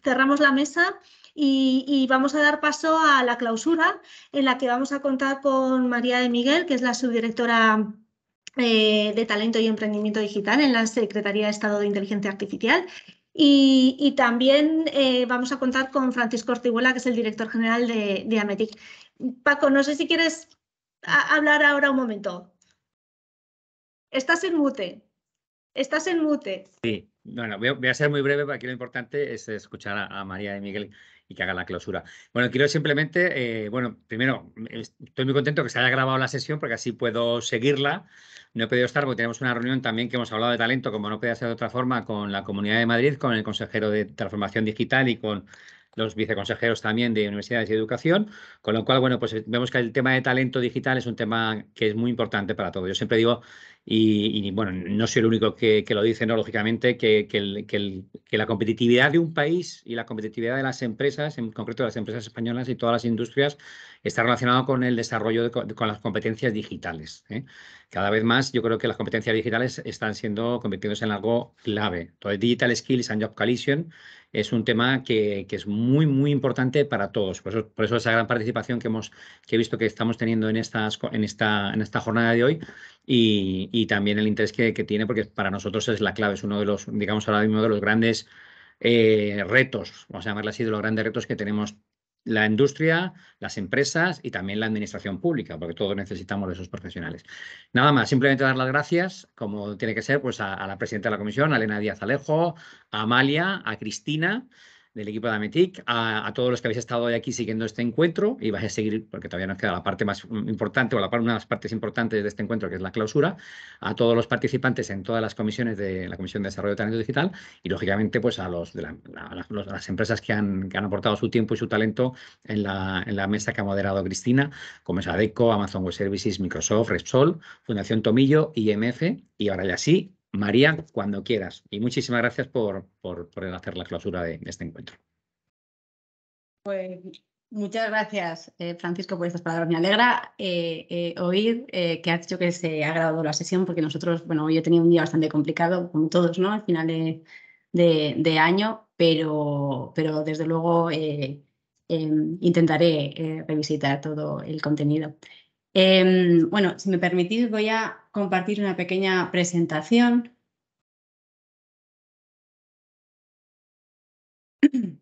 cerramos la mesa y, vamos a dar paso a la clausura en la que vamos a contar con María de Miguel, que es la subdirectora eh, de Talento y Emprendimiento Digital en la Secretaría de Estado de Inteligencia Artificial. Y, también eh, vamos a contar con Francisco Ortiguela, que es el director general de, de, AMETIC. Paco, no sé si quieres hablar ahora un momento. Estás en mute. Estás en mute. Sí, bueno, voy a, ser muy breve porque lo importante es escuchar a, María y Miguel y que haga la clausura. Bueno, quiero simplemente, eh, bueno, primero, estoy muy contento que se haya grabado la sesión porque así puedo seguirla. No he podido estar porque tenemos una reunión también que hemos hablado de talento, como no podía ser de otra forma, con la Comunidad de Madrid, con el consejero de Transformación Digital y con los viceconsejeros también de universidades y educación, con lo cual, bueno, pues eh, vemos que el tema de talento digital es un tema que es muy importante para todos. Yo siempre digo, y, bueno, no soy el único que, lo dice, no, lógicamente, que, que, la competitividad de un país y la competitividad de las empresas, en concreto de las empresas españolas y todas las industrias, está relacionado con el desarrollo, con las competencias digitales. ¿eh? Cada vez más yo creo que las competencias digitales están siendo convirtiéndose en algo clave. Entonces, Digital Skills and Job collision es un tema que, es muy, muy importante para todos. Por eso, por eso, esa gran participación que, hemos, que he visto que estamos teniendo en, estas, en, esta, en esta jornada de hoy y, también el interés que, tiene, porque para nosotros es la clave, es uno de los, digamos, ahora mismo de los grandes eh, retos, vamos a llamarlo así, de los grandes retos que tenemos la industria, las empresas y también la administración pública, porque todos necesitamos de esos profesionales. Nada más, simplemente dar las gracias, como tiene que ser, pues a, la presidenta de la comisión, a Elena Díaz Alejo, a Amalia, a Cristina del equipo de Ametic, a, todos los que habéis estado hoy aquí siguiendo este encuentro y vais a seguir, porque todavía nos queda la parte más importante o la, una de las partes importantes de este encuentro, que es la clausura, a todos los participantes en todas las comisiones de la Comisión de Desarrollo de Talento Digital y, lógicamente, pues a, los, de las empresas que han, han, aportado su tiempo y su talento en la, en la mesa que ha moderado Cristina, como es ADECO, Amazon Web Services, Microsoft, Repsol, Fundación Tomillo, IMF y ahora ya sí, María, cuando quieras. Y muchísimas gracias por, por, por hacer la clausura de, este encuentro. Pues Muchas gracias, eh, Francisco, por estas palabras. Me alegra eh, eh, oír que ha dicho que se ha grabado la sesión, porque nosotros, bueno, yo he tenido un día bastante complicado, con todos, ¿no? Al final de, de año, pero, pero desde luego em, intentaré revisitar todo el contenido. Em, bueno, si me permitís, voy a compartir una pequeña presentación.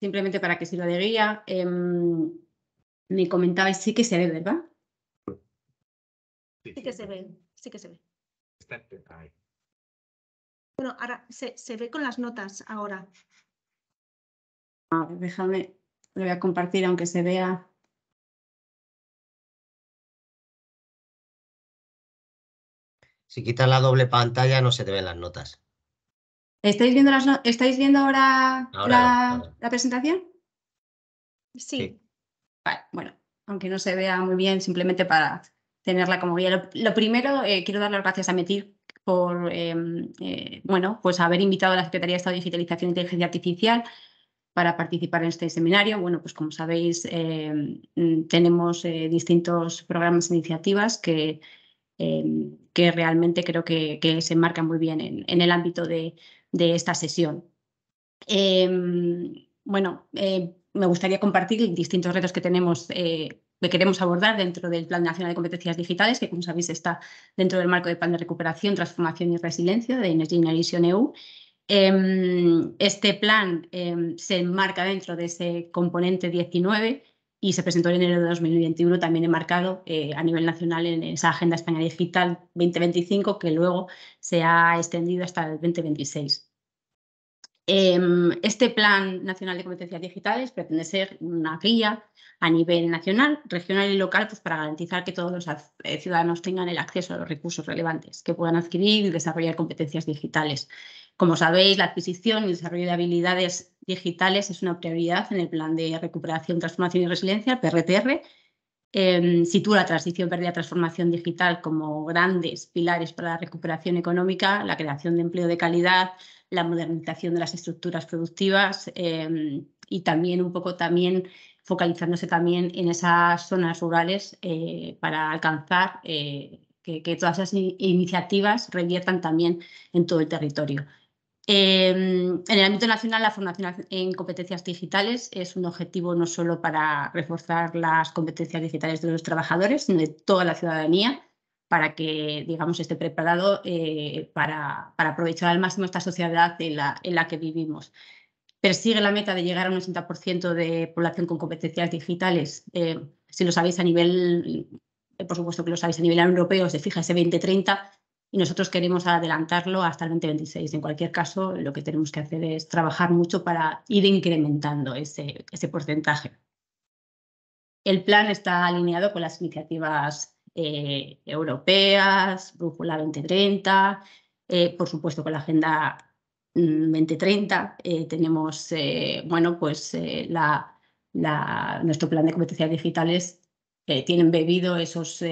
Simplemente para que sirva de guía, eh, me comentabais, sí que se ve, ¿verdad? Sí que se ve, sí que se ve. Bueno, ahora se, se, ve con las notas ahora. déjame, lo voy a compartir aunque se vea. Si quitas la doble pantalla no se te ven las notas. ¿Estáis viendo, las ¿estáis viendo ahora, la, presentación? Sí. bueno, aunque no se vea muy bien, simplemente para tenerla como guía. Lo, primero, eh, quiero dar las gracias a Metir por, em, eh, bueno, pues haber invitado a la Secretaría de Estado de Digitalización e Inteligencia Artificial para participar en este seminario. Bueno, pues como sabéis, em, tenemos eh, distintos programas e iniciativas que, em, que realmente creo que, se enmarcan muy bien en, el ámbito de, esta sesión. bueno, me gustaría compartir distintos retos que tenemos que queremos abordar dentro del Plan Nacional de Competencias Digitales, que como sabéis está dentro del marco del Plan de Recuperación, Transformación y Resiliencia de Energy Generation EU. Em, este plan em, se enmarca dentro de ese componente 19 y se presentó en enero de 2021 también enmarcado eh, a nivel nacional en esa Agenda Española Digital 2025 que luego se ha extendido hasta el 2026. Em, este Plan Nacional de Competencias Digitales pretende ser una guía a nivel nacional, regional y local pues, para garantizar que todos los eh, ciudadanos tengan el acceso a los recursos relevantes, que puedan adquirir y desarrollar competencias digitales. Como sabéis, la adquisición y desarrollo de habilidades digitales es una prioridad en el Plan de Recuperación, Transformación y Resiliencia, PRTR, Em, sitúa la transición verde y la transformación digital como grandes pilares para la recuperación económica, la creación de empleo de calidad, la modernización de las estructuras productivas em, y también un poco también focalizándose también en esas zonas rurales eh, para alcanzar eh, que, todas esas iniciativas reviertan también en todo el territorio. Em, en el ámbito nacional, la formación en competencias digitales es un objetivo no solo para reforzar las competencias digitales de los trabajadores, sino de toda la ciudadanía, para que, digamos, esté preparado eh, para, aprovechar al máximo esta sociedad en la, que vivimos. Persigue la meta de llegar a un 80% de población con competencias digitales. Eh, si lo sabéis a nivel, por supuesto que lo sabéis a nivel europeo, se fija ese 2030 y nosotros queremos adelantarlo hasta el 2026. En cualquier caso, lo que tenemos que hacer es trabajar mucho para ir incrementando ese, ese porcentaje. El plan está alineado con las iniciativas eh, europeas, Brújula 2030, eh, por supuesto con la Agenda 2030. Mm, eh, tenemos, bueno, pues nuestro plan de competencias digitales que tienen bebido esos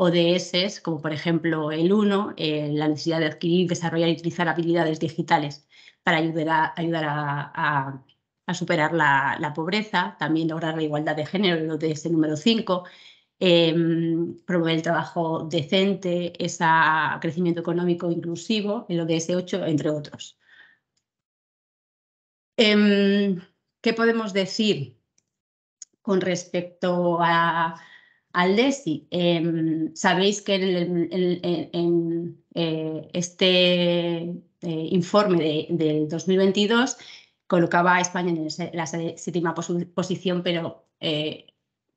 ODS, como por ejemplo el 1, eh, la necesidad de adquirir, desarrollar y utilizar habilidades digitales para ayudar a, superar la, pobreza, también lograr la igualdad de género, en el ODS número 5, em, promover el trabajo decente, ese crecimiento económico inclusivo, en el ODS 8, entre otros. Em, ¿Qué podemos decir con respecto a, Aldesi. Eh, em, sabéis que en, eh, este eh, informe de, del 2022 colocaba a España en la séptima posición, pero eh,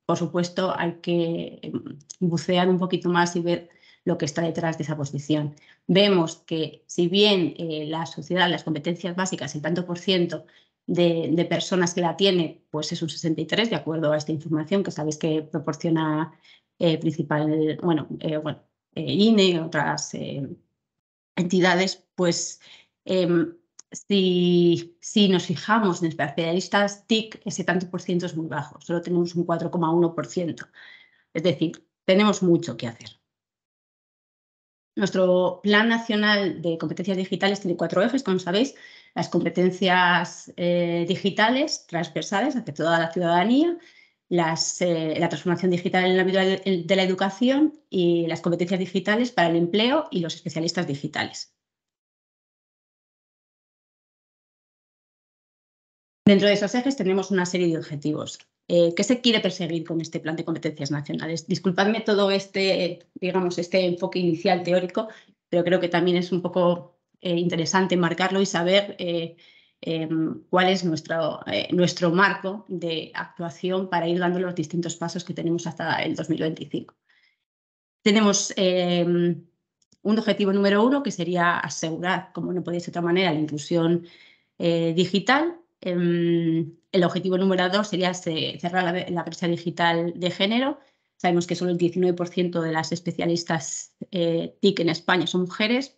por supuesto hay que em, bucear un poquito más y ver lo que está detrás de esa posición. Vemos que si bien la sociedad, las competencias básicas, el tanto por ciento, de, personas que la tiene, pues es un 63, de acuerdo a esta información que sabéis que proporciona eh, principal, bueno, eh, eh, INE y otras entidades, pues em, si, si, nos fijamos en especialistas TIC, ese tanto por ciento es muy bajo, solo tenemos un 4,1%. Es decir, tenemos mucho que hacer. Nuestro Plan Nacional de Competencias Digitales tiene cuatro ejes, como sabéis, las competencias eh, digitales transversales hacia toda la ciudadanía, eh, la transformación digital en el ámbito de, la educación y las competencias digitales para el empleo y los especialistas digitales. Dentro de esos ejes tenemos una serie de objetivos. Eh, ¿Qué se quiere perseguir con este plan de competencias nacionales? Disculpadme todo este, digamos, este enfoque inicial teórico, pero creo que también es un poco eh, interesante marcarlo y saber eh, em, cuál es nuestro, eh, nuestro marco de actuación para ir dando los distintos pasos que tenemos hasta el 2025. Tenemos em, un objetivo número uno que sería asegurar, como no podéis de otra manera, la inclusión digital. Em, el objetivo número dos sería cerrar la, la brecha digital de género. Sabemos que solo el 19% de las especialistas TIC en España son mujeres,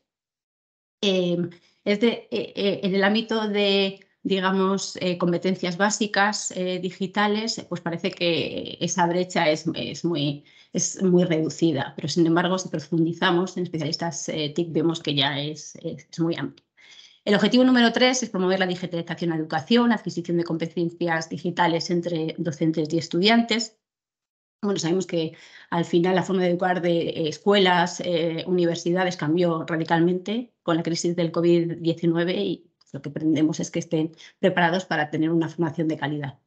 eh, eh, eh, en el ámbito de digamos, competencias básicas digitales, pues parece que esa brecha es, muy, es muy reducida. Pero sin embargo, si profundizamos en especialistas TIC, vemos que ya es, es, muy amplio. El objetivo número tres es promover la digitalización en la educación, adquisición de competencias digitales entre docentes y estudiantes. Bueno, sabemos que al final la forma de educar de eh, escuelas, eh, universidades cambió radicalmente con la crisis del COVID-19 y lo que pretendemos es que estén preparados para tener una formación de calidad.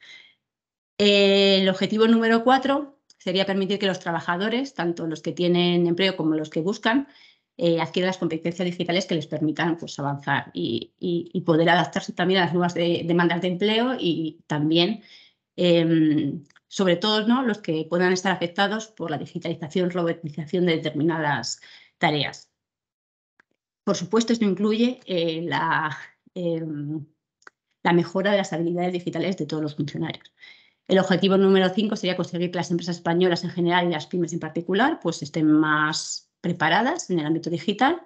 el objetivo número cuatro sería permitir que los trabajadores, tanto los que tienen empleo como los que buscan, eh, adquieran las competencias digitales que les permitan pues, avanzar y, poder adaptarse también a las nuevas demandas de empleo y también em, sobre todo los que puedan estar afectados por la digitalización, robotización de determinadas tareas. Por supuesto, esto incluye eh, em, la, mejora de las habilidades digitales de todos los funcionarios. El objetivo número 5 sería conseguir que las empresas españolas en general y las pymes en particular pues estén más preparadas en el ámbito digital.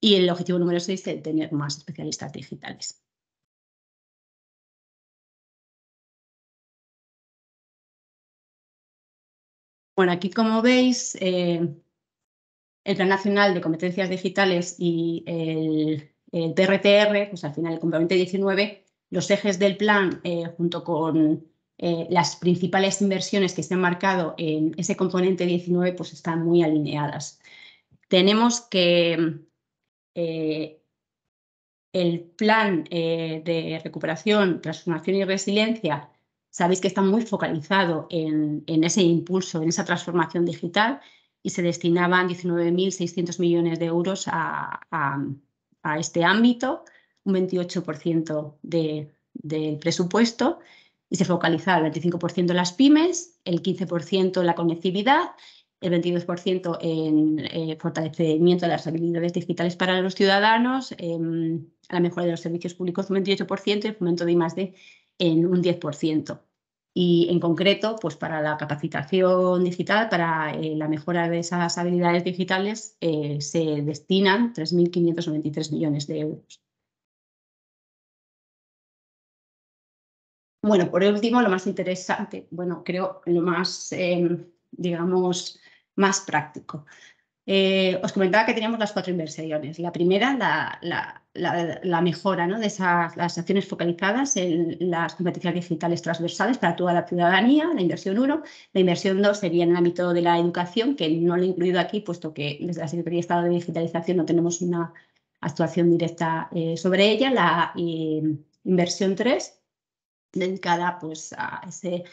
Y el objetivo número 6 es eh, tener más especialistas digitales. Bueno, aquí como veis, eh, el Plan Nacional de Competencias Digitales y el, TRTR, pues al final el componente 19, los ejes del plan eh, junto con eh, las principales inversiones que se han marcado en ese componente 19 pues están muy alineadas. Tenemos que el plan de recuperación, transformación y resiliencia Sabéis que está muy focalizado en, ese impulso, en esa transformación digital y se destinaban 19.600 millones de euros a, este ámbito, un 28% del presupuesto y se focalizaba el 25% en las pymes, el 15% en la conectividad, el 22% en eh, fortalecimiento de las habilidades digitales para los ciudadanos, a em, la mejora de los servicios públicos, un 28% y el fomento de I+.D en un 10%. Y en concreto, pues para la capacitación digital, para eh, la mejora de esas habilidades digitales, eh, se destinan 3.593 millones de euros. Bueno, por último, lo más interesante, bueno, creo lo más, em, digamos, más práctico. Eh, os comentaba que teníamos las cuatro inversiones. La primera, la, la, mejora ¿no? de esas, las acciones focalizadas en las competencias digitales transversales para toda la ciudadanía, la inversión 1. La inversión 2 sería en el ámbito de la educación, que no lo he incluido aquí, puesto que desde la Secretaría de Estado de Digitalización no tenemos una actuación directa eh, sobre ella. La eh, inversión 3, dedicada pues, a ese,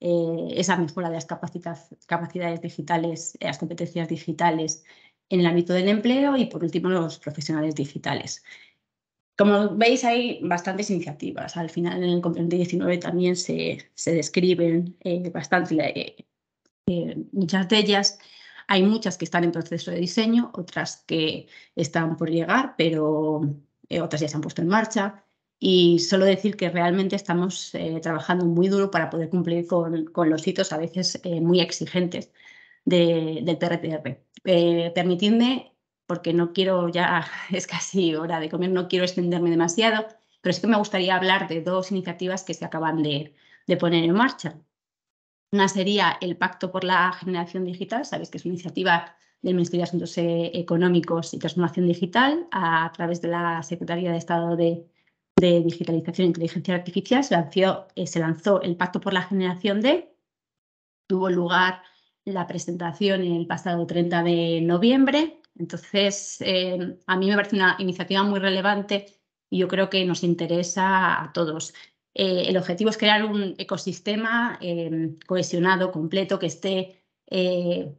eh, esa mejora de las capacidades digitales, las competencias digitales en el ámbito del empleo y por último los profesionales digitales. Como veis, hay bastantes iniciativas. Al final, en el componente 19 también se, se describen eh, bastante eh, eh, muchas de ellas. Hay muchas que están en proceso de diseño, otras que están por llegar, pero eh, otras ya se han puesto en marcha. Y solo decir que realmente estamos trabajando muy duro para poder cumplir con, con los hitos a veces muy exigentes de, del PRPR. Eh, permitidme, porque no quiero ya, es casi hora de comer, no quiero extenderme demasiado, pero sí que me gustaría hablar de dos iniciativas que se acaban de, poner en marcha. Una sería el Pacto por la Generación Digital, sabéis que es una iniciativa del Ministerio de Asuntos eh, Económicos y Transformación Digital a través de la Secretaría de Estado de, Digitalización e Inteligencia Artificial. Se lanzó, eh, se lanzó el Pacto por la Generación D, tuvo lugar la presentación el pasado 30 de noviembre. Entonces, eh, a mí me parece una iniciativa muy relevante y yo creo que nos interesa a todos. Eh, el objetivo es crear un ecosistema em, cohesionado, completo, que esté eh,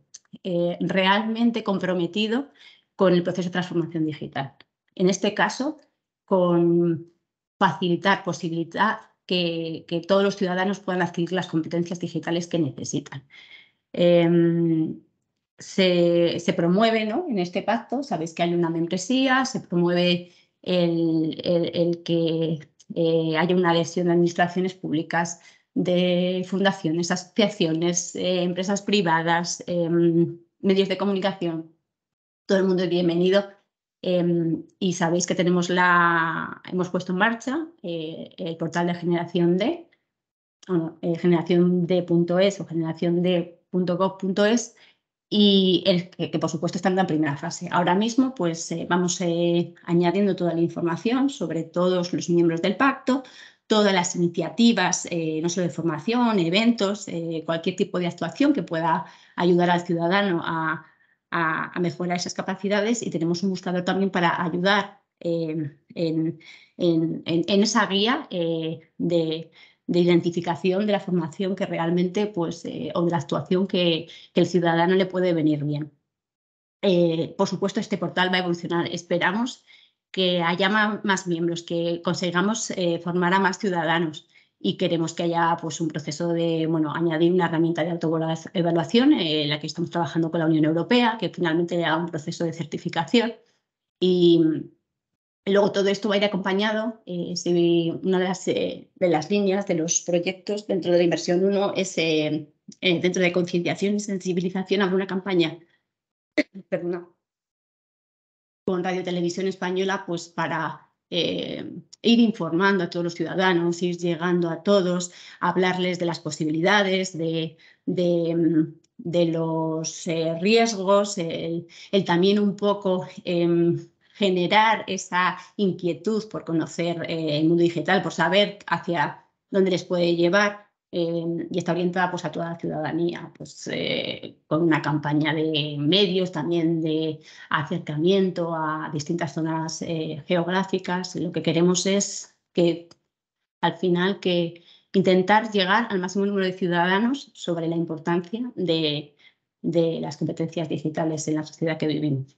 realmente comprometido con el proceso de transformación digital. En este caso, con facilitar, posibilitar que, que todos los ciudadanos puedan adquirir las competencias digitales que necesitan. Em, se, promueve ¿no? en este pacto, sabéis que hay una membresía, se promueve el, que eh, haya una adhesión de administraciones públicas, de fundaciones, asociaciones, eh, empresas privadas, em, medios de comunicación. Todo el mundo es bienvenido. Em, y sabéis que tenemos la, hemos puesto en marcha eh, el portal de generación D, punto es o generación de .gov.es y el, que, por supuesto está en la primera fase. Ahora mismo pues eh, vamos eh, añadiendo toda la información sobre todos los miembros del pacto, todas las iniciativas, eh, no solo de formación, eventos, cualquier tipo de actuación que pueda ayudar al ciudadano a, mejorar esas capacidades y tenemos un buscador también para ayudar en, esa guía de de identificación de la formación que realmente, pues, eh, o de la actuación que, el ciudadano le puede venir bien. Eh, por supuesto, este portal va a evolucionar. Esperamos que haya más, miembros, que consigamos eh, formar a más ciudadanos y queremos que haya pues, un proceso de, bueno, añadir una herramienta de autoevaluación en la que estamos trabajando con la Unión Europea, que finalmente haga un proceso de certificación y, Luego todo esto va a ir acompañado, eh, una de las, eh, de las, líneas de los proyectos dentro de la inversión 1 es eh, dentro de concienciación y sensibilización, habrá una campaña perdona, con Radio Televisión Española pues para ir informando a todos los ciudadanos, ir llegando a todos, hablarles de las posibilidades, de, mm, los riesgos, el, el, también un poco em, generar esa inquietud por conocer eh, el mundo digital, por saber hacia dónde les puede llevar eh, y está orientada pues, a toda la ciudadanía, pues, eh, con una campaña de medios también de acercamiento a distintas zonas geográficas. Lo que queremos es que al final que intentar llegar al máximo número de ciudadanos sobre la importancia de las competencias digitales en la sociedad que vivimos.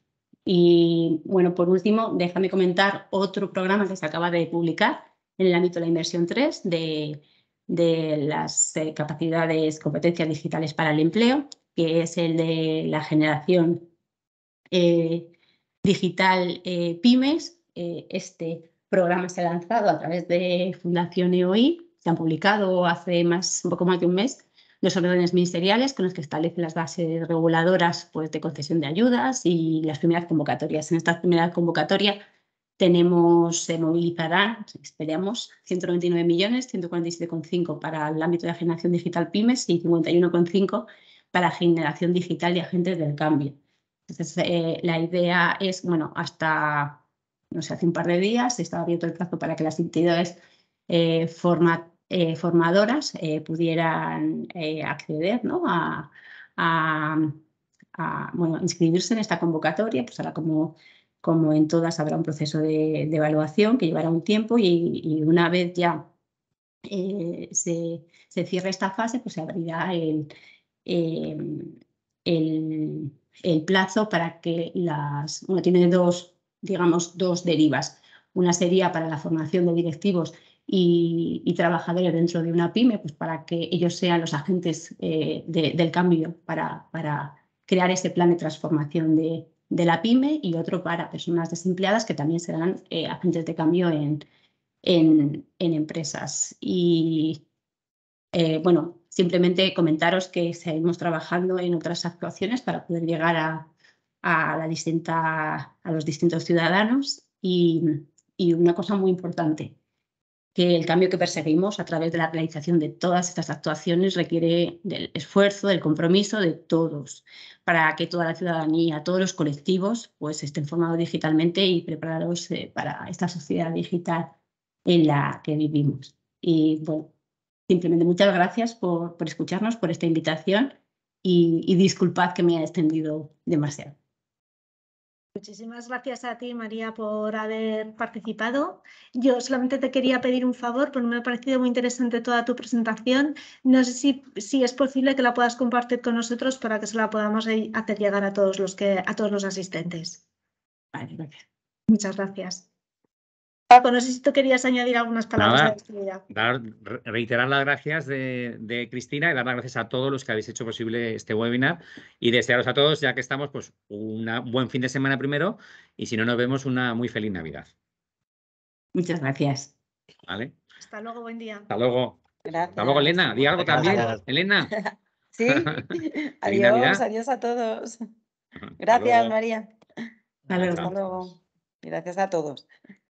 Y bueno, por último, déjame comentar otro programa que se acaba de publicar en el ámbito de la inversión 3 de, las eh, capacidades, competencias digitales para el empleo, que es el de la generación eh, digital eh, pymes. este programa se ha lanzado a través de Fundación EOI, se han publicado hace más, un poco más de un mes los órdenes ministeriales con los que establecen las bases reguladoras pues, de concesión de ayudas y las primeras convocatorias. En esta primera convocatoria tenemos, se movilizarán, esperemos, 199 millones, 147,5 para el ámbito de la generación digital pymes y 51,5 para generación digital de agentes del cambio. Entonces, eh, la idea es, bueno, hasta, no sé, hace un par de días estaba abierto el plazo para que las entidades eh, eh, formadoras eh, pudieran eh, acceder a, inscribirse en esta convocatoria, pues ahora como, como en todas habrá un proceso de, evaluación que llevará un tiempo y, una vez ya se, cierre esta fase, pues se abrirá el, em, plazo para que las, uno tiene dos, digamos, dos derivas. Una sería para la formación de directivos y, trabajadores dentro de una pyme, pues para que ellos sean los agentes eh, del cambio para, para, crear ese plan de transformación de, de, la pyme y otro para personas desempleadas que también serán eh, agentes de cambio en, en, en empresas. Y eh, bueno, simplemente comentaros que seguimos trabajando en otras actuaciones para poder llegar a, a, la distinta, a los distintos ciudadanos y, y una cosa muy importante, que el cambio que perseguimos a través de la realización de todas estas actuaciones requiere del esfuerzo, del compromiso de todos, para que toda la ciudadanía, todos los colectivos, pues estén formados digitalmente y preparados eh, para esta sociedad digital en la que vivimos. Y bueno, simplemente muchas gracias por, escucharnos, por esta invitación y, y disculpad que me haya extendido demasiado. Muchísimas gracias a ti, María, por haber participado. Yo solamente te quería pedir un favor, porque me ha parecido muy interesante toda tu presentación. No sé si, si es posible que la puedas compartir con nosotros para que se la podamos hacer llegar a todos los, que, a todos los asistentes. Vale, gracias. Muchas gracias. Paco, no sé si tú querías añadir algunas palabras a de despedida. reiterar las gracias de, Cristina y dar las gracias a todos los que habéis hecho posible este webinar y desearos a todos, ya que estamos, pues un buen fin de semana primero y si no nos vemos, una muy feliz Navidad. Muchas gracias. Vale. Hasta luego, buen día. Hasta luego. Gracias. Hasta luego, Elena. Di algo también. Elena. sí. adiós, Navidad. adiós a todos. Gracias, María. Hasta luego. Gracias a todos.